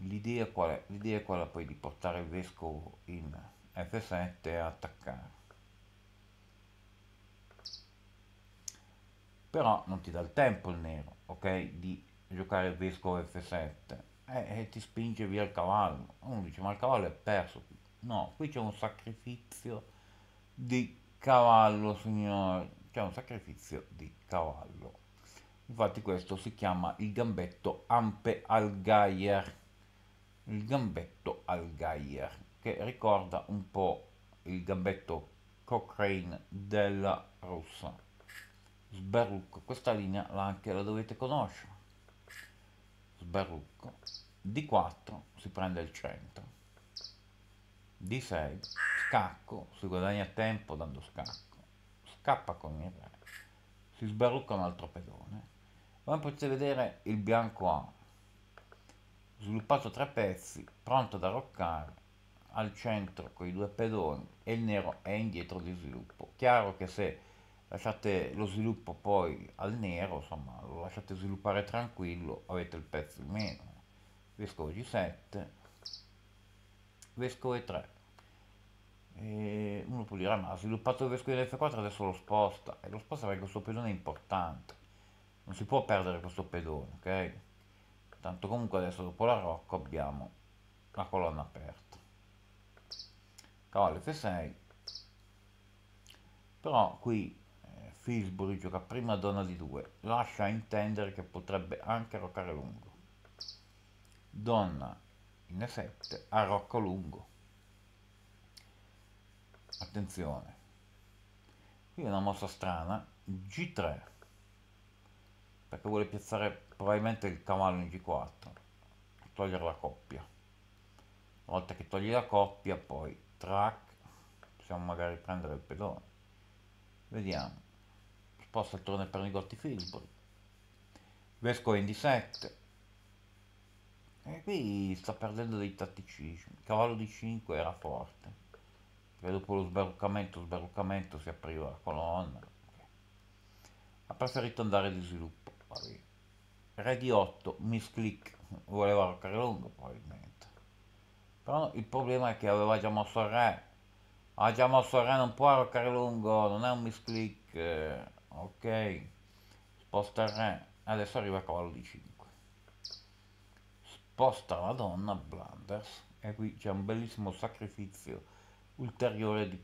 l'idea qual è? L'idea è quella poi di portare il vescovo in F7 a attaccare. Però non ti dà il tempo il nero, ok? Di giocare il vescovo F7 e, e ti spinge via il cavallo. Uno dice ma il cavallo è perso. No, qui c'è un sacrificio di cavallo, signore. C'è un sacrificio di cavallo. Infatti questo si chiama il gambetto Ampe al Gaier il gambetto al Gaier, che ricorda un po' il gambetto Cochrane della Russa. Sberrucco, questa linea la, anche, la dovete conoscere. Sberrucco. D4 si prende il centro. D6, scacco, si guadagna tempo dando scacco. Scappa con il re. Si sberrucca un altro pedone. Come potete vedere il bianco A sviluppato tre pezzi, pronto da roccare, al centro con i due pedoni e il nero è indietro di sviluppo. Chiaro che se lasciate lo sviluppo poi al nero, insomma, lo lasciate sviluppare tranquillo, avete il pezzo in meno. Vescovo G7, Vescovo E3. E uno può dire, ah, ma ha sviluppato il Vescovo di F4 adesso lo sposta, e lo sposta perché questo pedone è importante, non si può perdere questo pedone, ok? tanto comunque adesso dopo la rocca abbiamo la colonna aperta cavallo f6 però qui eh, Filsbury gioca prima donna di 2 lascia intendere che potrebbe anche roccare lungo donna in e7 a rocco lungo attenzione qui è una mossa strana g3 perché vuole piazzare probabilmente il cavallo in g4 togliere la coppia una volta che togli la coppia poi track possiamo magari prendere il pedone vediamo sposta il torneo per Nigotti Filbri Vescovo in d7 e qui sta perdendo dei tatticismi cavallo di 5 era forte perché dopo lo sbarruccamento sberluccamento si apriva la colonna ha preferito andare di sviluppo va bene re di 8 misclick voleva roccare lungo probabilmente però il problema è che aveva già mosso il re ha già mosso il re non può roccare lungo non è un misclick eh, ok sposta il re adesso arriva cavallo di 5 sposta la donna blunders e qui c'è un bellissimo sacrificio ulteriore di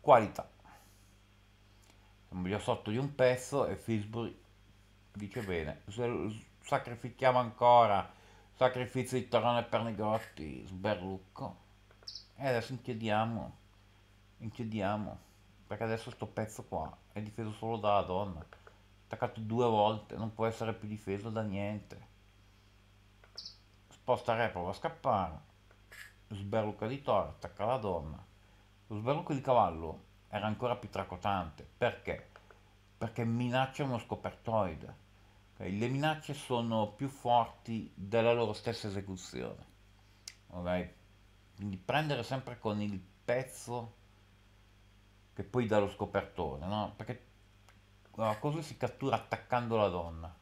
qualità siamo già sotto di un pezzo e Fisbury dice bene, sacrifichiamo ancora, sacrificio di torrone per negotti, sberlucco, e adesso inchiediamo, inchiediamo, perché adesso sto pezzo qua è difeso solo dalla donna, attaccato due volte, non può essere più difeso da niente, sposta re, prova a scappare, sberlucca di Toro, attacca la donna, lo sberlucco di cavallo era ancora più tracotante, perché? Perché minaccia uno scopertoide eh, le minacce sono più forti della loro stessa esecuzione. Okay? Quindi prendere sempre con il pezzo che poi dà lo scopertone, no? Perché allora, così si cattura attaccando la donna,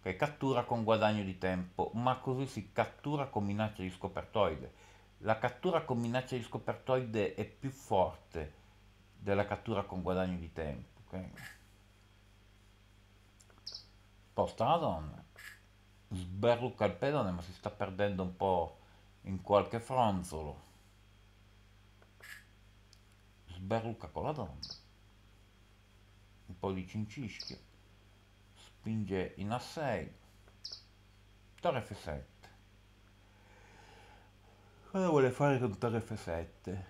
okay? cattura con guadagno di tempo, ma così si cattura con minaccia di scopertoide. La cattura con minaccia di scopertoide è più forte della cattura con guadagno di tempo. Okay? porta la donna, sberlucca il pedone ma si sta perdendo un po' in qualche fronzolo, sberrucca con la donna, un po' di cincischio, spinge in A6, torre F7. Cosa vuole fare con torre F7? Eh.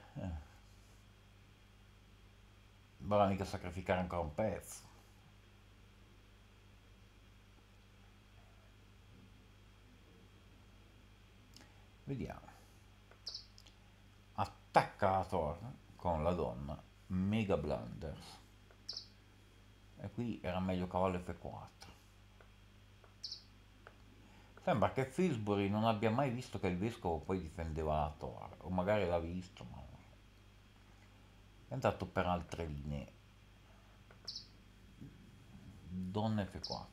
Vorrà mica sacrificare ancora un pezzo. Vediamo. Attacca la Thor con la donna Mega Blunder. E qui era meglio cavallo F4. Sembra che Fisbury non abbia mai visto che il vescovo poi difendeva la Thor, o magari l'ha visto, ma è andato per altre linee. Donna F4.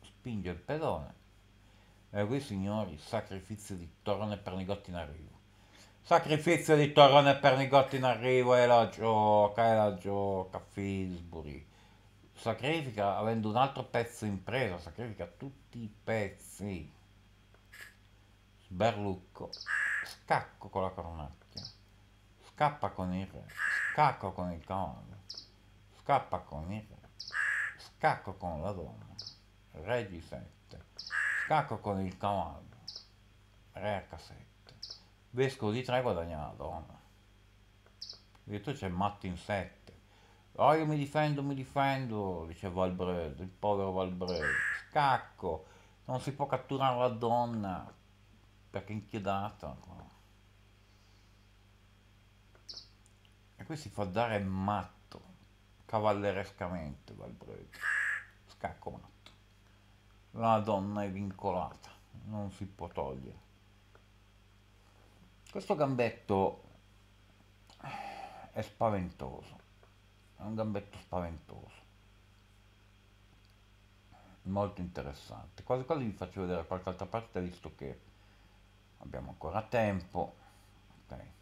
Spinge il pedone e eh, voi signori, sacrificio di torrone e Pernigotti in arrivo. Sacrificio di torrone e Pernigotti in arrivo e la gioca, e la gioca, Fisbury. Sacrifica avendo un altro pezzo in presa, sacrifica tutti i pezzi. Sberlucco, scacco con la cornacchia, scappa con il re, scacco con il cavallo, scappa con il re, scacco con la donna, re di sette. Scacco con il comando. Re H7. Vescovo di 3 guadagna la donna. Dietro c'è matto in 7. Oh, io mi difendo, mi difendo, dice Valbredo, il povero Valbredo. Scacco, non si può catturare la donna perché è inchiodata. E qui si fa dare matto, cavallerescamente Valbredo. Scacco matto la donna è vincolata, non si può togliere. Questo gambetto è spaventoso, è un gambetto spaventoso, molto interessante. Quasi quasi vi faccio vedere qualche altra parte visto che abbiamo ancora tempo. Okay.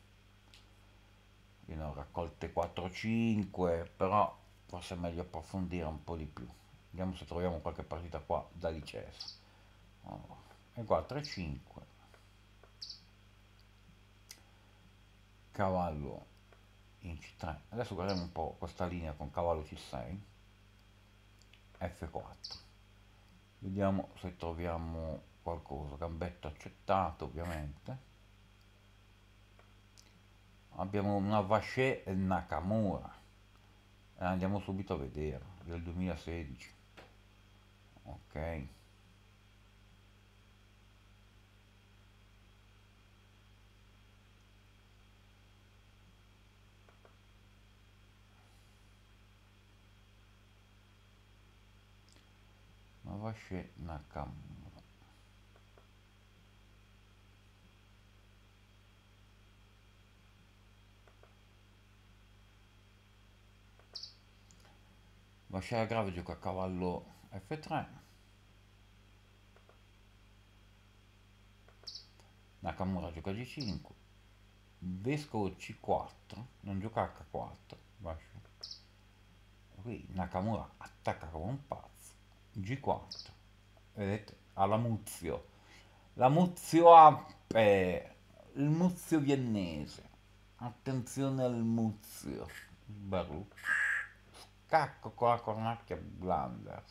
Io ne ho raccolte 4-5, però forse è meglio approfondire un po' di più vediamo se troviamo qualche partita qua da licenza allora, e qua 3-5 cavallo in c3 adesso guardiamo un po' questa linea con cavallo c6 f4 vediamo se troviamo qualcosa gambetto accettato ovviamente abbiamo una Vaché Nakamura eh, andiamo subito a vedere del 2016 ok вообще на кому Vasciare Gravio gioca a cavallo F3 Nakamura gioca G5 Vescovo C4 non gioca H4 Bascio. qui Nakamura attacca come un pazzo G4 vedete alla Muzio la Muzio Appe eh, il Muzio viennese attenzione al Muzio Baruch scacco con la cornacchia blanda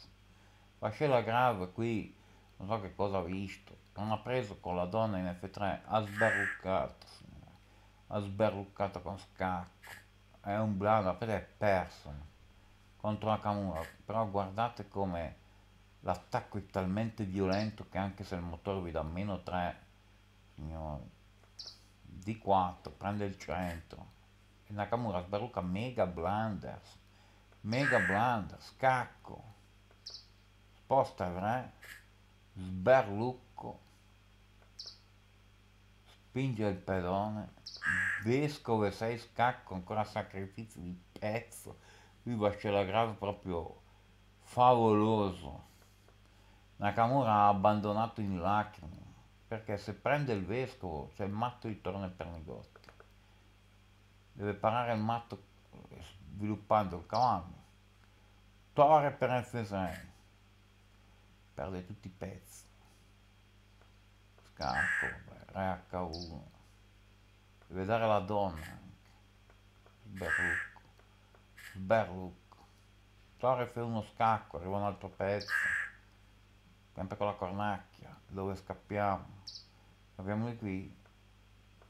la scena grave qui, non so che cosa ha visto, non ha preso con la donna in F3, ha sberruccato signora. ha sberruccato con scacco, è un blando, è perso contro Nakamura, però guardate come l'attacco è talmente violento che anche se il motore vi dà meno 3, signori, D4, prende il centro, e Nakamura sbarrucca mega blunders, mega blunders, scacco, Postavra, Sberlucco, Spinge il pedone, Vescovo e sei scacco, ancora sacrificio di pezzo, viva ce la grave proprio favoloso. Nakamura ha abbandonato in lacrime, perché se prende il vescovo, c'è cioè il matto di ritorna per negozio. Deve parare il matto sviluppando il cavallo. Torre per Efeseni perde tutti i pezzi scampo h 1 deve dare la donna berrucco berrucco torre f1 scacco arriva un altro pezzo sempre con la cornacchia dove scappiamo abbiamo di qui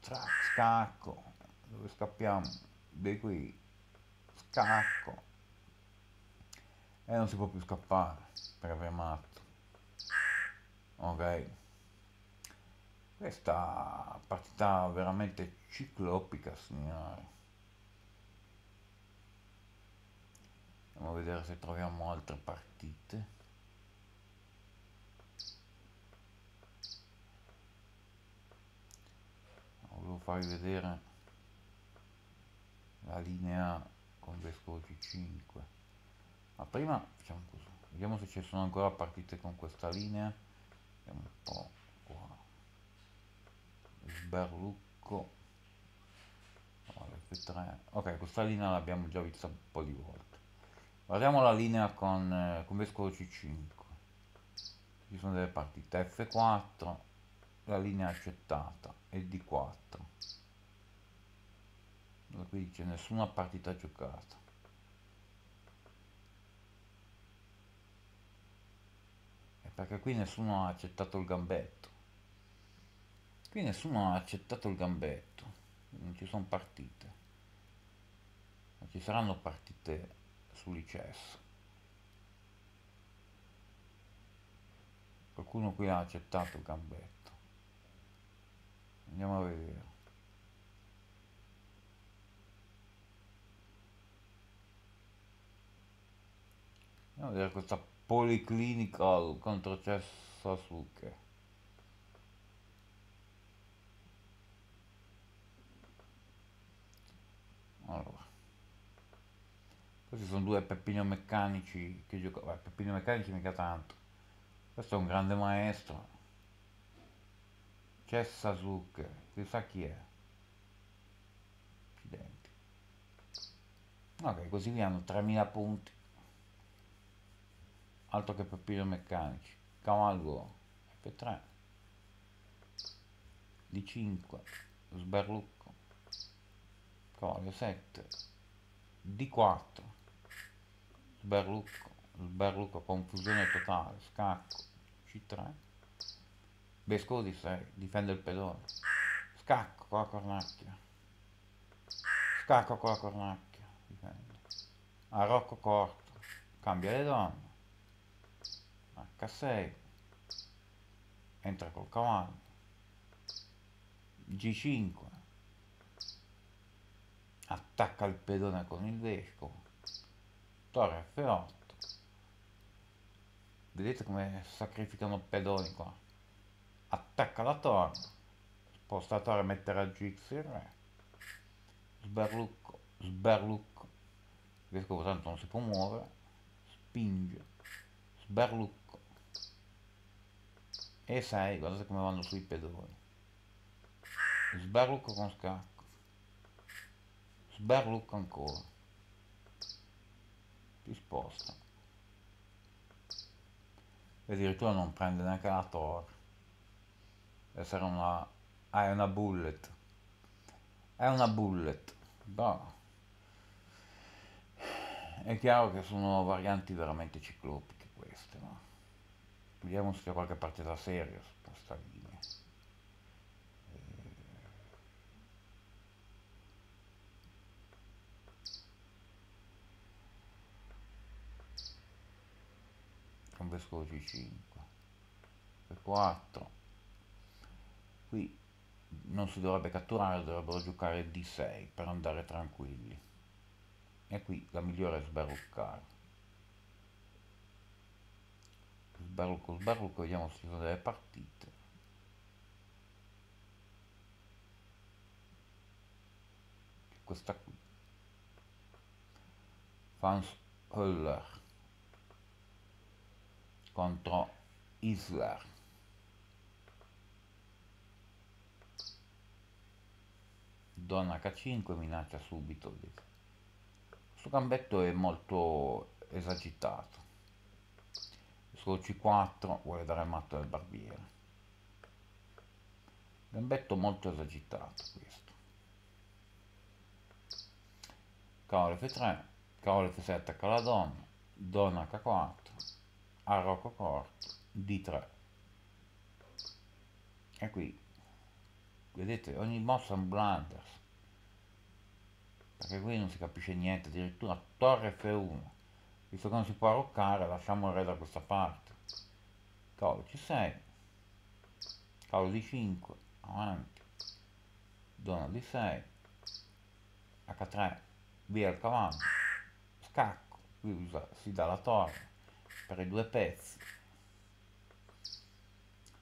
track scacco dove scappiamo di qui scacco e non si può più scappare perché è matto ok questa partita veramente ciclopica signori andiamo a vedere se troviamo altre partite volevo farvi vedere la linea con Vescovici 5 ma prima facciamo così vediamo se ci sono ancora partite con questa linea è un po' qua sberlucco no, l'F3 ok questa linea l'abbiamo già vista un po' di volte guardiamo la linea con, eh, con vescovo C5 ci sono delle partite F4 la linea accettata e D4 qui dice nessuna partita giocata perché qui nessuno ha accettato il gambetto qui nessuno ha accettato il gambetto non ci sono partite non ci saranno partite sull'ICS qualcuno qui ha accettato il gambetto andiamo a vedere andiamo a vedere questa Polyclinical contro Chess Sasuke. Allora. Questi sono due Peppino Meccanici che giocano. Beh, Peppino Meccanici mica tanto. Questo è un grande maestro. Chess Sasuke. Chissà chi è. Accidenti. Ok, così vi hanno 3000 punti altro che papiri meccanici cavallo F3 D5 sberlucco cavallo 7 D4 sberlucco sberlucco confusione totale scacco C3 Bescosi 6 difende il pedone scacco con la cornacchia scacco con la cornacchia difende a rocco corto cambia le donne H6 entra col cavallo G5 attacca il pedone con il vescovo torre F8 vedete come sacrificano pedoni qua attacca la torre sposta la torre metterà Gx il re sberlucco sberlucco il vescovo tanto non si può muovere spinge sberlucco e 6, guardate come vanno sui pedoni. Sbarrucco con scacco. Sbarrucco ancora. Si sposta. E addirittura non prende neanche la torre. Deve essere una... Ah, è una bullet. È una bullet. Boh. È chiaro che sono varianti veramente ciclopiche queste, no? Vediamo se c'è qualche partita seria questa linea. Con eh. vescovo C5. e 4 Qui non si dovrebbe catturare, dovrebbero giocare D6 per andare tranquilli. E qui la migliore è sbarruccare. il barluco, il barluco, vediamo se sono delle partite. Questa qui. Franz Höller contro Isler. Donna H5 minaccia subito. Questo gambetto è molto esagitato. Solo C4 vuole dare matto al barbiere. Gambetto molto esagitato questo. Cavolo F3, cavolo F7 attacca la donna, donna H4, arroco corto, D3. E qui, vedete, ogni mossa è un blunder Perché qui non si capisce niente, addirittura torre F1 visto che non si può arroccare lasciamo il re da questa parte cavolo c6, cavolo di 5 avanti donna di 6 h3 ecco, via il cavallo scacco qui usa, si dà la torre per i due pezzi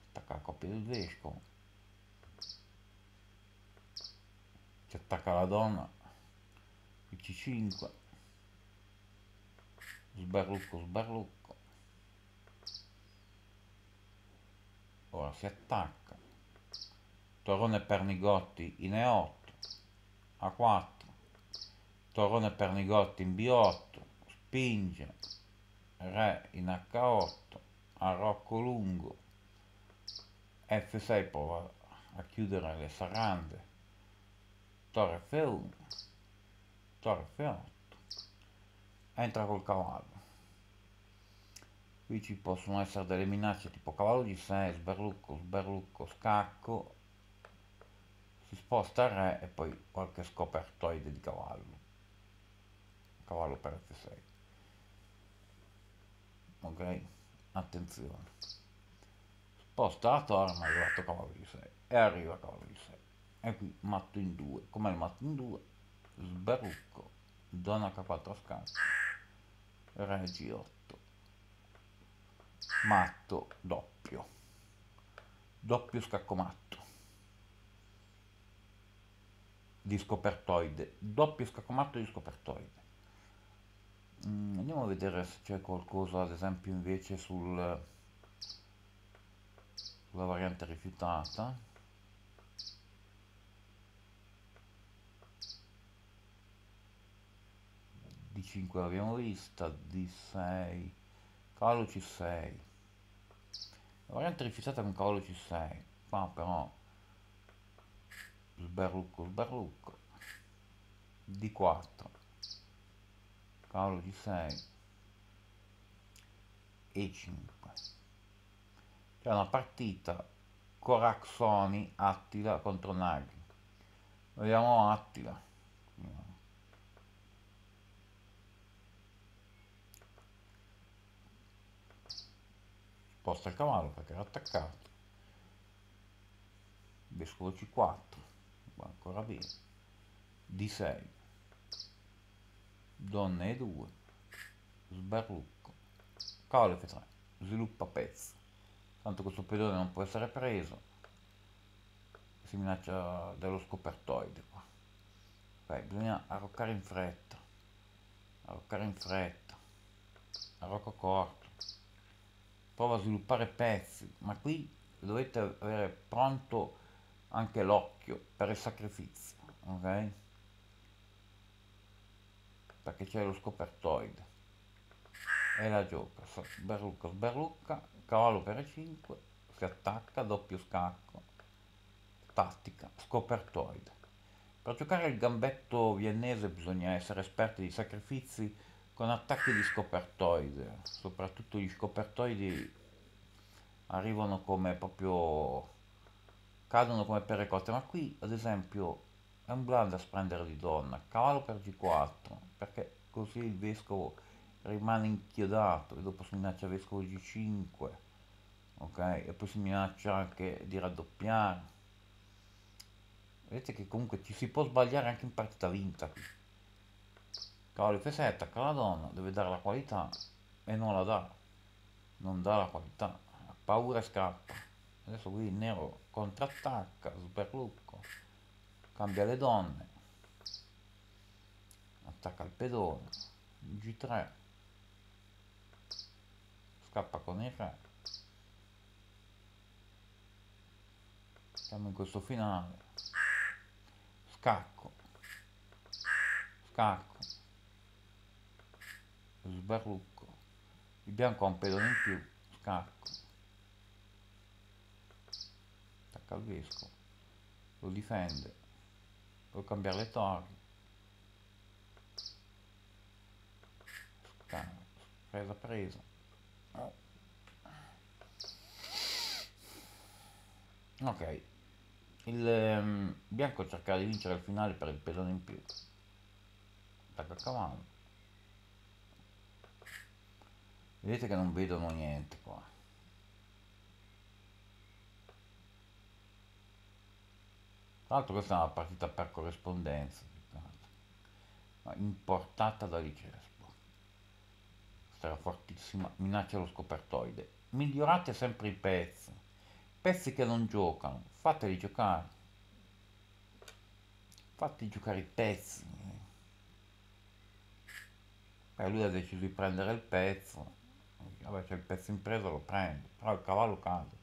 attacca la coppia del vescovo si attacca la donna c5 sbarrucco sbarrucco ora si attacca torone pernigotti in e8 a4 torone pernigotti in b8 spinge re in h8 arrocco lungo f6 prova a chiudere le sarande torre f1 torre f8 entra col cavallo. Qui ci possono essere delle minacce tipo cavallo di 6, sberlucco, sberlucco, scacco, si sposta il re e poi qualche scopertoide di cavallo. Cavallo per F6. Ok, attenzione. Sposta la torre, ma è arrivato cavallo di 6 e arriva cavallo di 6. E qui matto in 2. Com'è il matto in 2? Sberlucco, Donna K Re g 8, matto doppio, doppio scacco matto, di scopertoide, doppio scacco matto di scopertoide. Mm, andiamo a vedere se c'è qualcosa, ad esempio invece sul, sulla variante rifiutata. D5 l'abbiamo vista, D6, cavallo C6. La variante rifiutata con cavallo C6, qua però sberrucco, sberrucco, D4, cavallo G6, E5. C'è una partita Coraxoni Attila contro Naghi. Vediamo Attila. sposta il cavallo perché era attaccato vescovo c4 va ancora bene d6 donna e2 sbarrucco cavallo f3 sviluppa pezzo tanto questo pedone non può essere preso si minaccia dello scopertoide qua Vai, bisogna arroccare in fretta arroccare in fretta arrocco corpo prova a sviluppare pezzi, ma qui dovete avere pronto anche l'occhio per il sacrificio, ok? Perché c'è lo scopertoide. E la gioca, sberlucca, sberlucca, cavallo per 5 si attacca, doppio scacco, tattica, scopertoide. Per giocare il gambetto viennese bisogna essere esperti di sacrifici con attacchi di scopertoide, soprattutto gli scopertoidi arrivano come proprio cadono come cotte, ma qui ad esempio è un blando a sprendere di donna, cavallo per G4, perché così il vescovo rimane inchiodato e dopo si minaccia vescovo G5, ok? E poi si minaccia anche di raddoppiare. Vedete che comunque ci si può sbagliare anche in partita vinta qui. Cavolo, f è attacca la donna, deve dare la qualità e non la dà. Non dà la qualità. Ha paura e scappa. Adesso qui il nero contrattacca, superlucco. Cambia le donne. Attacca il pedone. G3. Scappa con il re. Siamo in questo finale. Scacco. Scacco sbarrucco il bianco ha un pedone in più scarco attacca il vescovo lo difende può cambiare le torri Scacco. presa presa ok il ehm, bianco cerca di vincere il finale per il pedone in più attacca il cavallo vedete che non vedono niente qua tra l'altro questa è una partita per corrispondenza ma importata da Ricrespo questa era fortissima minaccia lo scopertoide migliorate sempre i pezzi pezzi che non giocano fateli giocare fateli giocare i pezzi e lui ha deciso di prendere il pezzo Vabbè, c'è il pezzo in lo prendo, però il cavallo cade.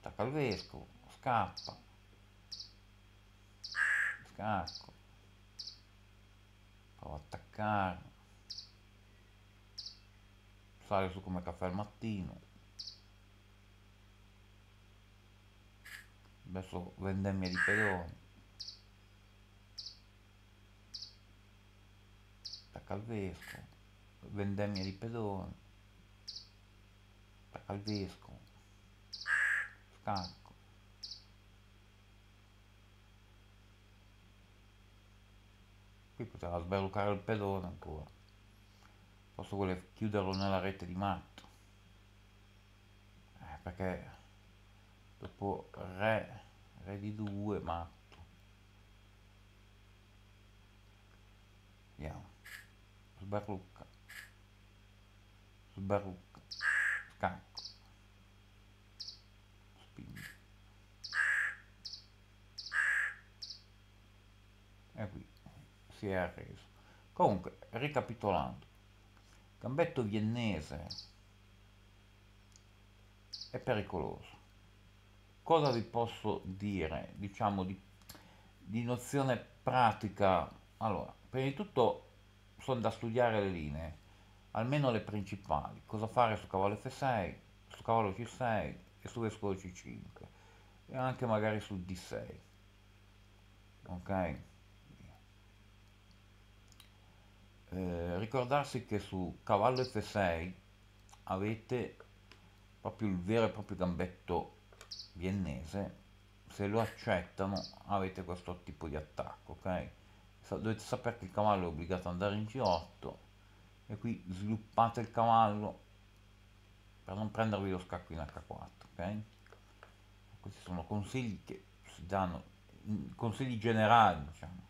Attacca il vescovo, scappa. Scacco. Provo ad attaccare. Sale su come caffè al mattino. Adesso vendemmia di pedone. Attacca il vescovo vendemmia di pedone al vescovo scarico qui poteva sberlucare il pedone ancora posso vuole chiuderlo nella rete di matto eh, perché dopo re re di 2 matto vediamo sberlucco sbarrucca, scacco, spingo. E qui si è arreso. Comunque, ricapitolando, gambetto viennese è pericoloso. Cosa vi posso dire, diciamo, di, di nozione pratica? Allora, prima di tutto sono da studiare le linee almeno le principali, cosa fare su cavallo f6, su cavallo c6 e su vescovo c5 e anche magari su d6. Ok? Eh, ricordarsi che su cavallo f6 avete proprio il vero e proprio gambetto viennese se lo accettano avete questo tipo di attacco ok dovete sapere che il cavallo è obbligato ad andare in g8 e qui sviluppate il cavallo per non prendervi lo scacco in h4 ok questi sono consigli che si danno mm, consigli generali diciamo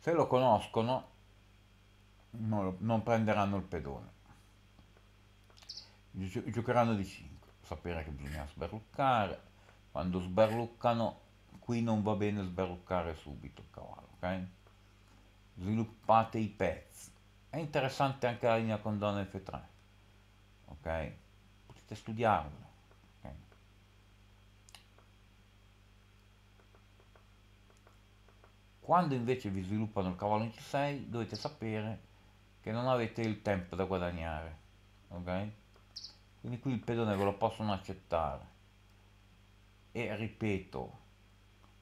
se lo conoscono non, non prenderanno il pedone Gio giocheranno di 5 sapere che bisogna sberluccare quando sberluccano qui non va bene sberruccare subito il cavallo, ok? Sviluppate i pezzi. È interessante anche la linea con donna F3, ok? Potete studiarla. Okay? Quando invece vi sviluppano il cavallo in C6 dovete sapere che non avete il tempo da guadagnare, ok? Quindi qui il pedone ve lo possono accettare. E ripeto,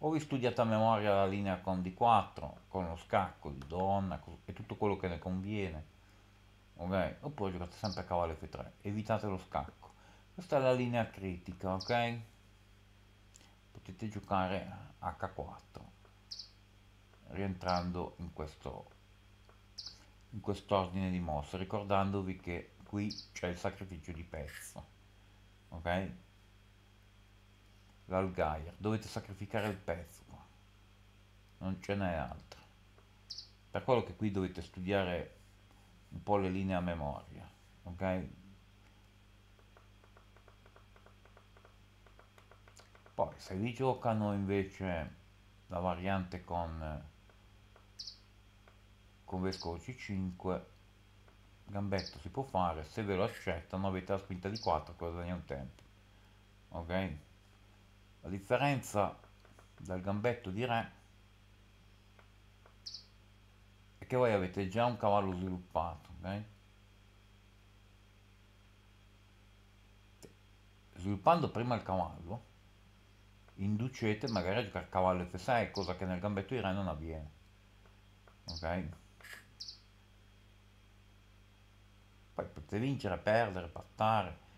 ho ristudiato a memoria la linea con D4, con lo scacco di donna e tutto quello che ne conviene. Ok? Oppure giocate sempre a cavallo F3, evitate lo scacco. Questa è la linea critica, ok? Potete giocare H4 rientrando in questo in quest'ordine di mosse, ricordandovi che qui c'è il sacrificio di pezzo. Ok? l'Algair, dovete sacrificare il pezzo qua, non ce n'è altro. Per quello che qui dovete studiare un po' le linee a memoria, ok? Poi se vi giocano invece la variante con, con Vescovo C5, gambetto si può fare, se ve lo accettano avete la spinta di 4 guadagna un tempo, ok? la differenza dal gambetto di re è che voi avete già un cavallo sviluppato okay? sviluppando prima il cavallo inducete magari a giocare cavallo f6 cosa che nel gambetto di re non avviene ok poi potete vincere perdere pattare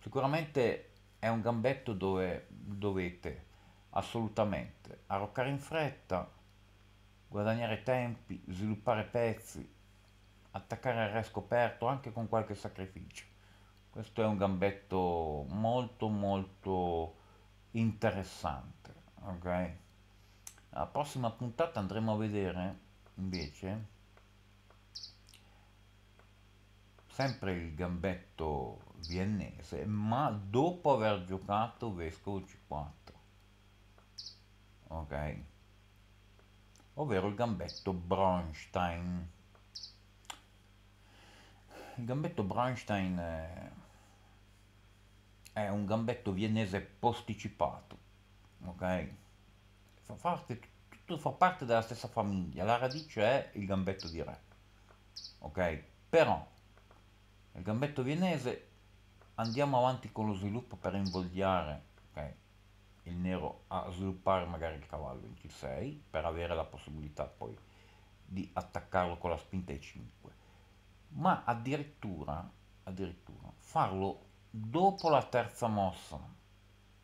sicuramente è un gambetto dove dovete assolutamente arroccare in fretta, guadagnare tempi, sviluppare pezzi, attaccare al re scoperto anche con qualche sacrificio. Questo è un gambetto molto molto interessante. Ok? La prossima puntata andremo a vedere invece sempre il gambetto viennese, ma dopo aver giocato vescovo C4. Ok? Ovvero il gambetto Bronstein. Il gambetto Bronstein è un gambetto viennese posticipato, ok? Fa parte, tutto fa parte della stessa famiglia, la radice è il gambetto di re, ok? Però il gambetto viennese andiamo avanti con lo sviluppo per invogliare okay, il nero a sviluppare magari il cavallo in C6 per avere la possibilità poi di attaccarlo con la spinta E5 ma addirittura, addirittura farlo dopo la terza mossa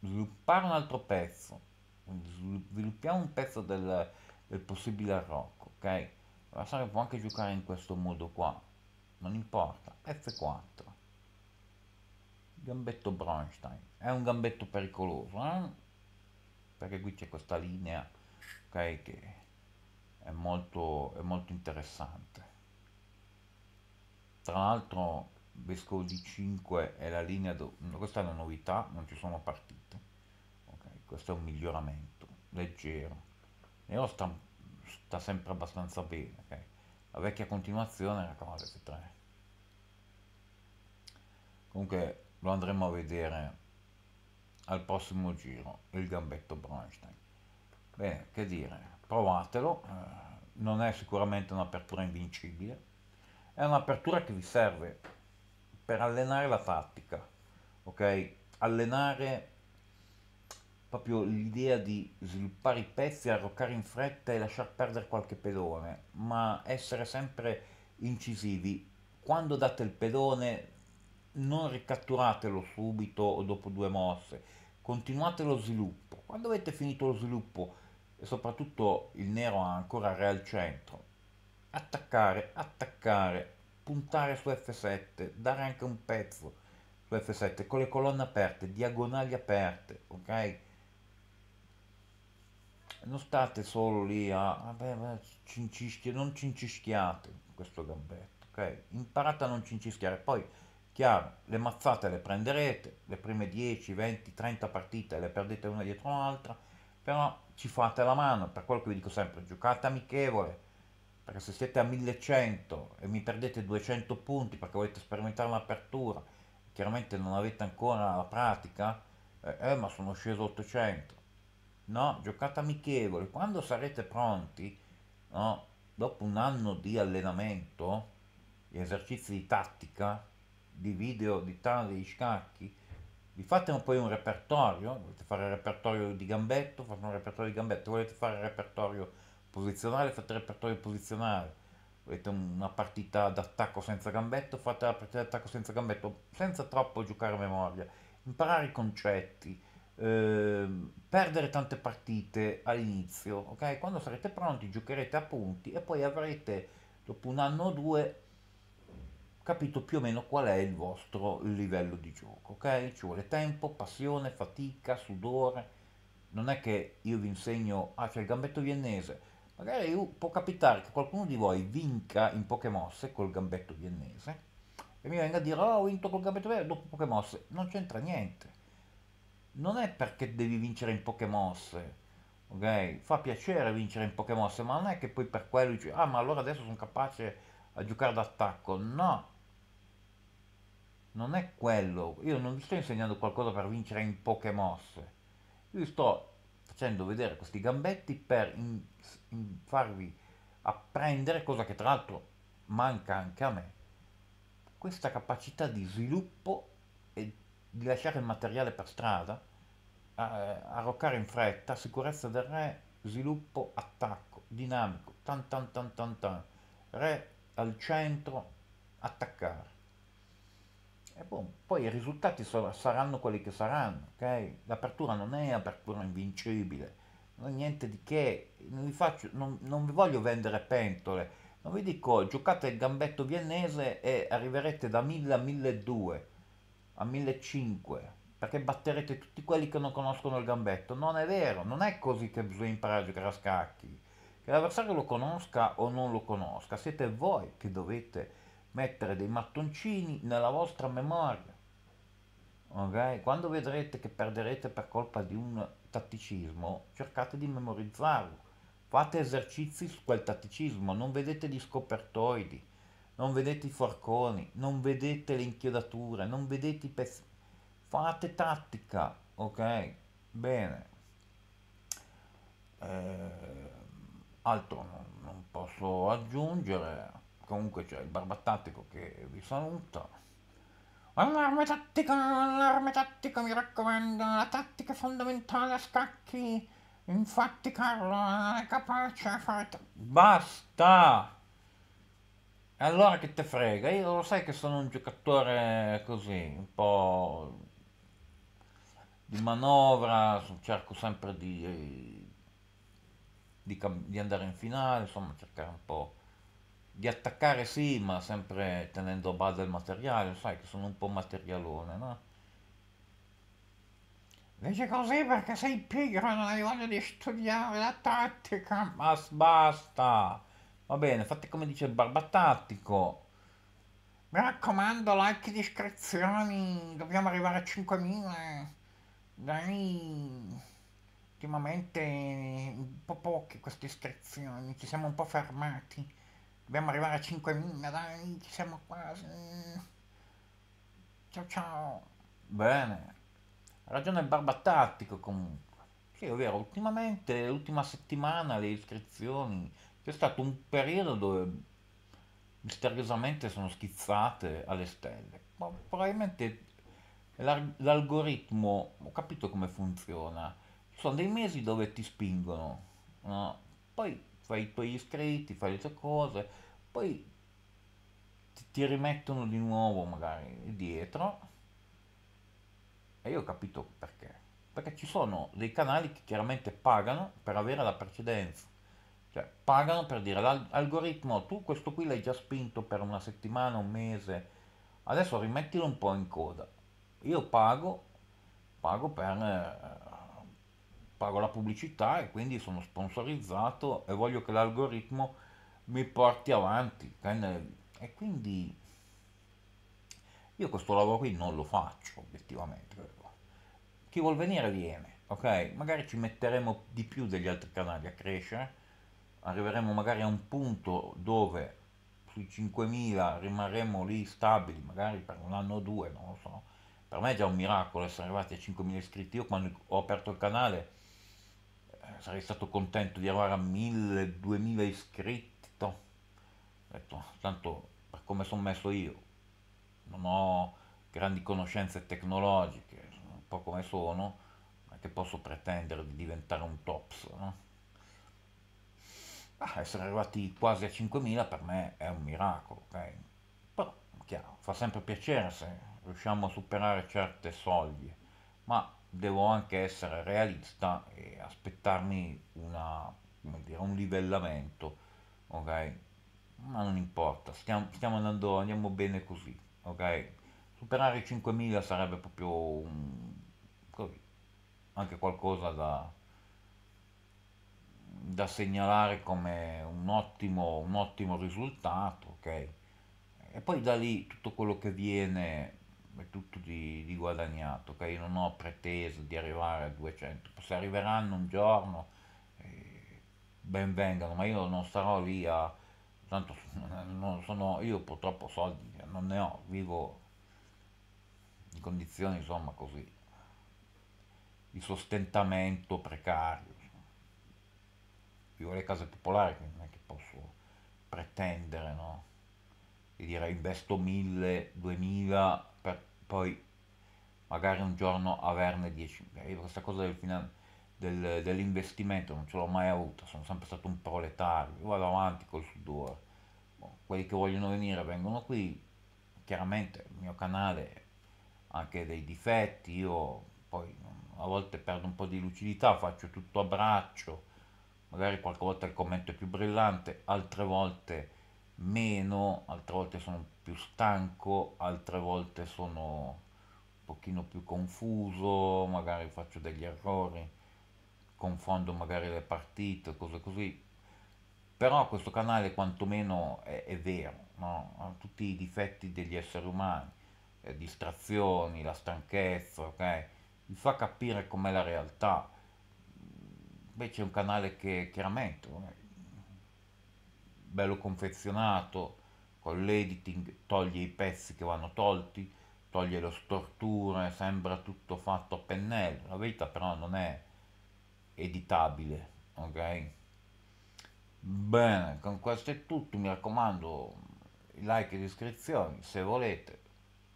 sviluppare un altro pezzo sviluppiamo un pezzo del, del possibile arrocco ok la l'avversario può anche giocare in questo modo qua non importa F4 Gambetto Bronstein. È un gambetto pericoloso, eh? perché qui c'è questa linea okay, che è molto, è molto interessante. Tra l'altro Vescovo d 5 è la linea, do... questa è una novità, non ci sono partite. Okay, questo è un miglioramento, leggero. Nero sta, sta sempre abbastanza bene. Okay? La vecchia continuazione era con la 3 Comunque lo andremo a vedere al prossimo giro, il gambetto Bronstein. Bene, che dire, provatelo, eh, non è sicuramente un'apertura invincibile, è un'apertura che vi serve per allenare la tattica, ok? Allenare proprio l'idea di sviluppare i pezzi, arroccare in fretta e lasciar perdere qualche pedone, ma essere sempre incisivi. Quando date il pedone non ricatturatelo subito o dopo due mosse, continuate lo sviluppo. Quando avete finito lo sviluppo e soprattutto il nero ha ancora re al centro, attaccare, attaccare, puntare su F7, dare anche un pezzo su F7 con le colonne aperte, diagonali aperte, ok? Non state solo lì a vabbè, cincischia, non cincischiate questo gambetto, ok? Imparate a non cincischiare, poi Chiaro, le mazzate le prenderete, le prime 10, 20, 30 partite le perdete una dietro l'altra, però ci fate la mano, per quello che vi dico sempre, giocate amichevole, perché se siete a 1100 e mi perdete 200 punti perché volete sperimentare l'apertura, chiaramente non avete ancora la pratica, eh, eh, ma sono sceso 800. No, giocate amichevole, quando sarete pronti, no, dopo un anno di allenamento, gli esercizi di tattica, di video di tavoli di scacchi vi fate un, poi un repertorio volete fare il repertorio di gambetto fate un repertorio di gambetto volete fare il repertorio posizionale fate il repertorio posizionale volete una partita d'attacco senza gambetto fate la partita d'attacco senza gambetto senza troppo giocare a memoria imparare i concetti eh, perdere tante partite all'inizio ok quando sarete pronti giocherete a punti e poi avrete dopo un anno o due capito più o meno qual è il vostro livello di gioco, ok? Ci vuole tempo, passione, fatica, sudore. Non è che io vi insegno, ah c'è il gambetto viennese, magari può capitare che qualcuno di voi vinca in poche mosse col gambetto viennese e mi venga a dire oh ho vinto col gambetto viennese dopo poche mosse non c'entra niente non è perché devi vincere in poche mosse ok fa piacere vincere in poche mosse ma non è che poi per quello dici ah ma allora adesso sono capace a giocare d'attacco no non è quello, io non vi sto insegnando qualcosa per vincere in poche mosse, io vi sto facendo vedere questi gambetti per in, in farvi apprendere, cosa che tra l'altro manca anche a me, questa capacità di sviluppo e di lasciare il materiale per strada, eh, arroccare in fretta, sicurezza del re, sviluppo, attacco, dinamico, tan tan tan tan tan, re al centro, attaccare. E boom. poi i risultati saranno quelli che saranno, ok? L'apertura non è apertura invincibile, non è niente di che, non vi, faccio, non, non vi voglio vendere pentole, non vi dico giocate il gambetto viennese e arriverete da 1000 a 1200, a 1500, perché batterete tutti quelli che non conoscono il gambetto. Non è vero, non è così che bisogna imparare a giocare a scacchi. Che l'avversario lo conosca o non lo conosca, siete voi che dovete mettere dei mattoncini nella vostra memoria. Okay? Quando vedrete che perderete per colpa di un tatticismo, cercate di memorizzarlo. Fate esercizi su quel tatticismo, non vedete gli scopertoidi, non vedete i forconi, non vedete le inchiodature, non vedete i pezzi. Fate tattica, ok? Bene. Eh, altro non, non posso aggiungere comunque c'è cioè, il barbattatico che vi saluta. Allarme tattica, allarme tattica, mi raccomando, la tattica fondamentale a scacchi. Infatti Carlo non è capace a fare... Basta! E allora che te frega? Io lo sai che sono un giocatore così, un po' di manovra, cerco sempre di, di, di andare in finale, insomma cercare un po' di attaccare sì, ma sempre tenendo a bada il materiale, sai che sono un po' materialone, no? Dice così perché sei pigro non hai voglia di studiare la tattica. Ma basta! Va bene, fate come dice il barbatattico. Mi raccomando, like e iscrizioni. Dobbiamo arrivare a 5.000. Dai! Ultimamente un po' poche queste iscrizioni, ci siamo un po' fermati. Dobbiamo arrivare a 5.000, dai, ci siamo quasi. Ciao ciao. Bene. Ragione barbatattico comunque. Sì, ovvero ultimamente, l'ultima settimana, le iscrizioni, c'è stato un periodo dove misteriosamente sono schizzate alle stelle. Ma probabilmente l'algoritmo, ho capito come funziona, sono dei mesi dove ti spingono, no? poi fai i tuoi iscritti, fai le tue cose, poi ti, ti rimettono di nuovo magari dietro. E io ho capito perché. Perché ci sono dei canali che chiaramente pagano per avere la precedenza. Cioè pagano per dire l'algoritmo, tu questo qui l'hai già spinto per una settimana, un mese, adesso rimettilo un po' in coda. Io pago, pago per eh, pago la pubblicità e quindi sono sponsorizzato e voglio che l'algoritmo mi porti avanti. E quindi io questo lavoro qui non lo faccio obiettivamente. Chi vuol venire viene, ok? Magari ci metteremo di più degli altri canali a crescere, arriveremo magari a un punto dove sui 5.000 rimarremo lì stabili, magari per un anno o due, non lo so. Per me è già un miracolo essere arrivati a 5.000 iscritti. Io quando ho aperto il canale sarei stato contento di arrivare a 1000-2000 iscritti, no? detto, ah, tanto per come sono messo io, non ho grandi conoscenze tecnologiche, un po' come sono, ma che posso pretendere di diventare un tops, no? Ah, essere arrivati quasi a 5.000 per me è un miracolo, ok? Però, chiaro, fa sempre piacere se riusciamo a superare certe soglie, ma devo anche essere realista e aspettarmi una, dire, un livellamento, ok? Ma non importa, stiamo, stiamo andando, andiamo bene così, ok? Superare i 5.000 sarebbe proprio un, così, anche qualcosa da, da segnalare come un ottimo, un ottimo risultato, ok? E poi da lì tutto quello che viene è tutto di, di guadagnato, okay? io non ho pretese di arrivare a 200, se arriveranno un giorno eh, ben vengano, ma io non sarò lì a... tanto non sono, io purtroppo soldi non ne ho, vivo in condizioni insomma così, di sostentamento precario, vivo le case popolari, quindi non è che posso pretendere, no? Di dire investo 1000, 2000 poi magari un giorno averne 10.000. Io eh, questa cosa del del, dell'investimento non ce l'ho mai avuta, sono sempre stato un proletario, vado avanti col sudore. Boh, quelli che vogliono venire vengono qui, chiaramente il mio canale ha anche dei difetti, io poi a volte perdo un po' di lucidità, faccio tutto a braccio, magari qualche volta il commento è più brillante, altre volte meno, altre volte sono più stanco, altre volte sono un pochino più confuso, magari faccio degli errori, confondo magari le partite, cose così. Però questo canale quantomeno è, è vero, no? ha tutti i difetti degli esseri umani, le distrazioni, la stanchezza, ok? Vi fa capire com'è la realtà. Invece è un canale che chiaramente bello confezionato, con l'editing toglie i pezzi che vanno tolti, toglie lo storture, eh, sembra tutto fatto a pennello, la verità però non è editabile, ok? Bene, con questo è tutto, mi raccomando, like e iscrizioni, se volete,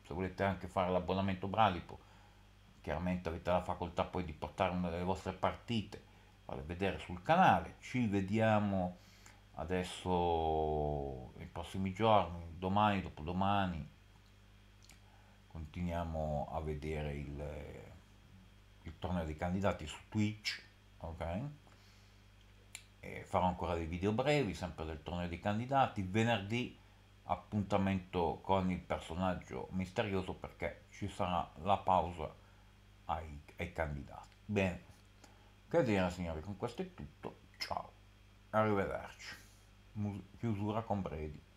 se volete anche fare l'abbonamento Bralipo, chiaramente avete la facoltà poi di portare una delle vostre partite, farle vedere sul canale, ci vediamo adesso nei prossimi giorni, domani, dopodomani, continuiamo a vedere il, il torneo dei candidati su Twitch, ok? E farò ancora dei video brevi, sempre del torneo dei candidati, venerdì appuntamento con il personaggio misterioso perché ci sarà la pausa ai, ai candidati. Bene, che dire signori, con questo è tutto, ciao, arrivederci chiusura con Bredi.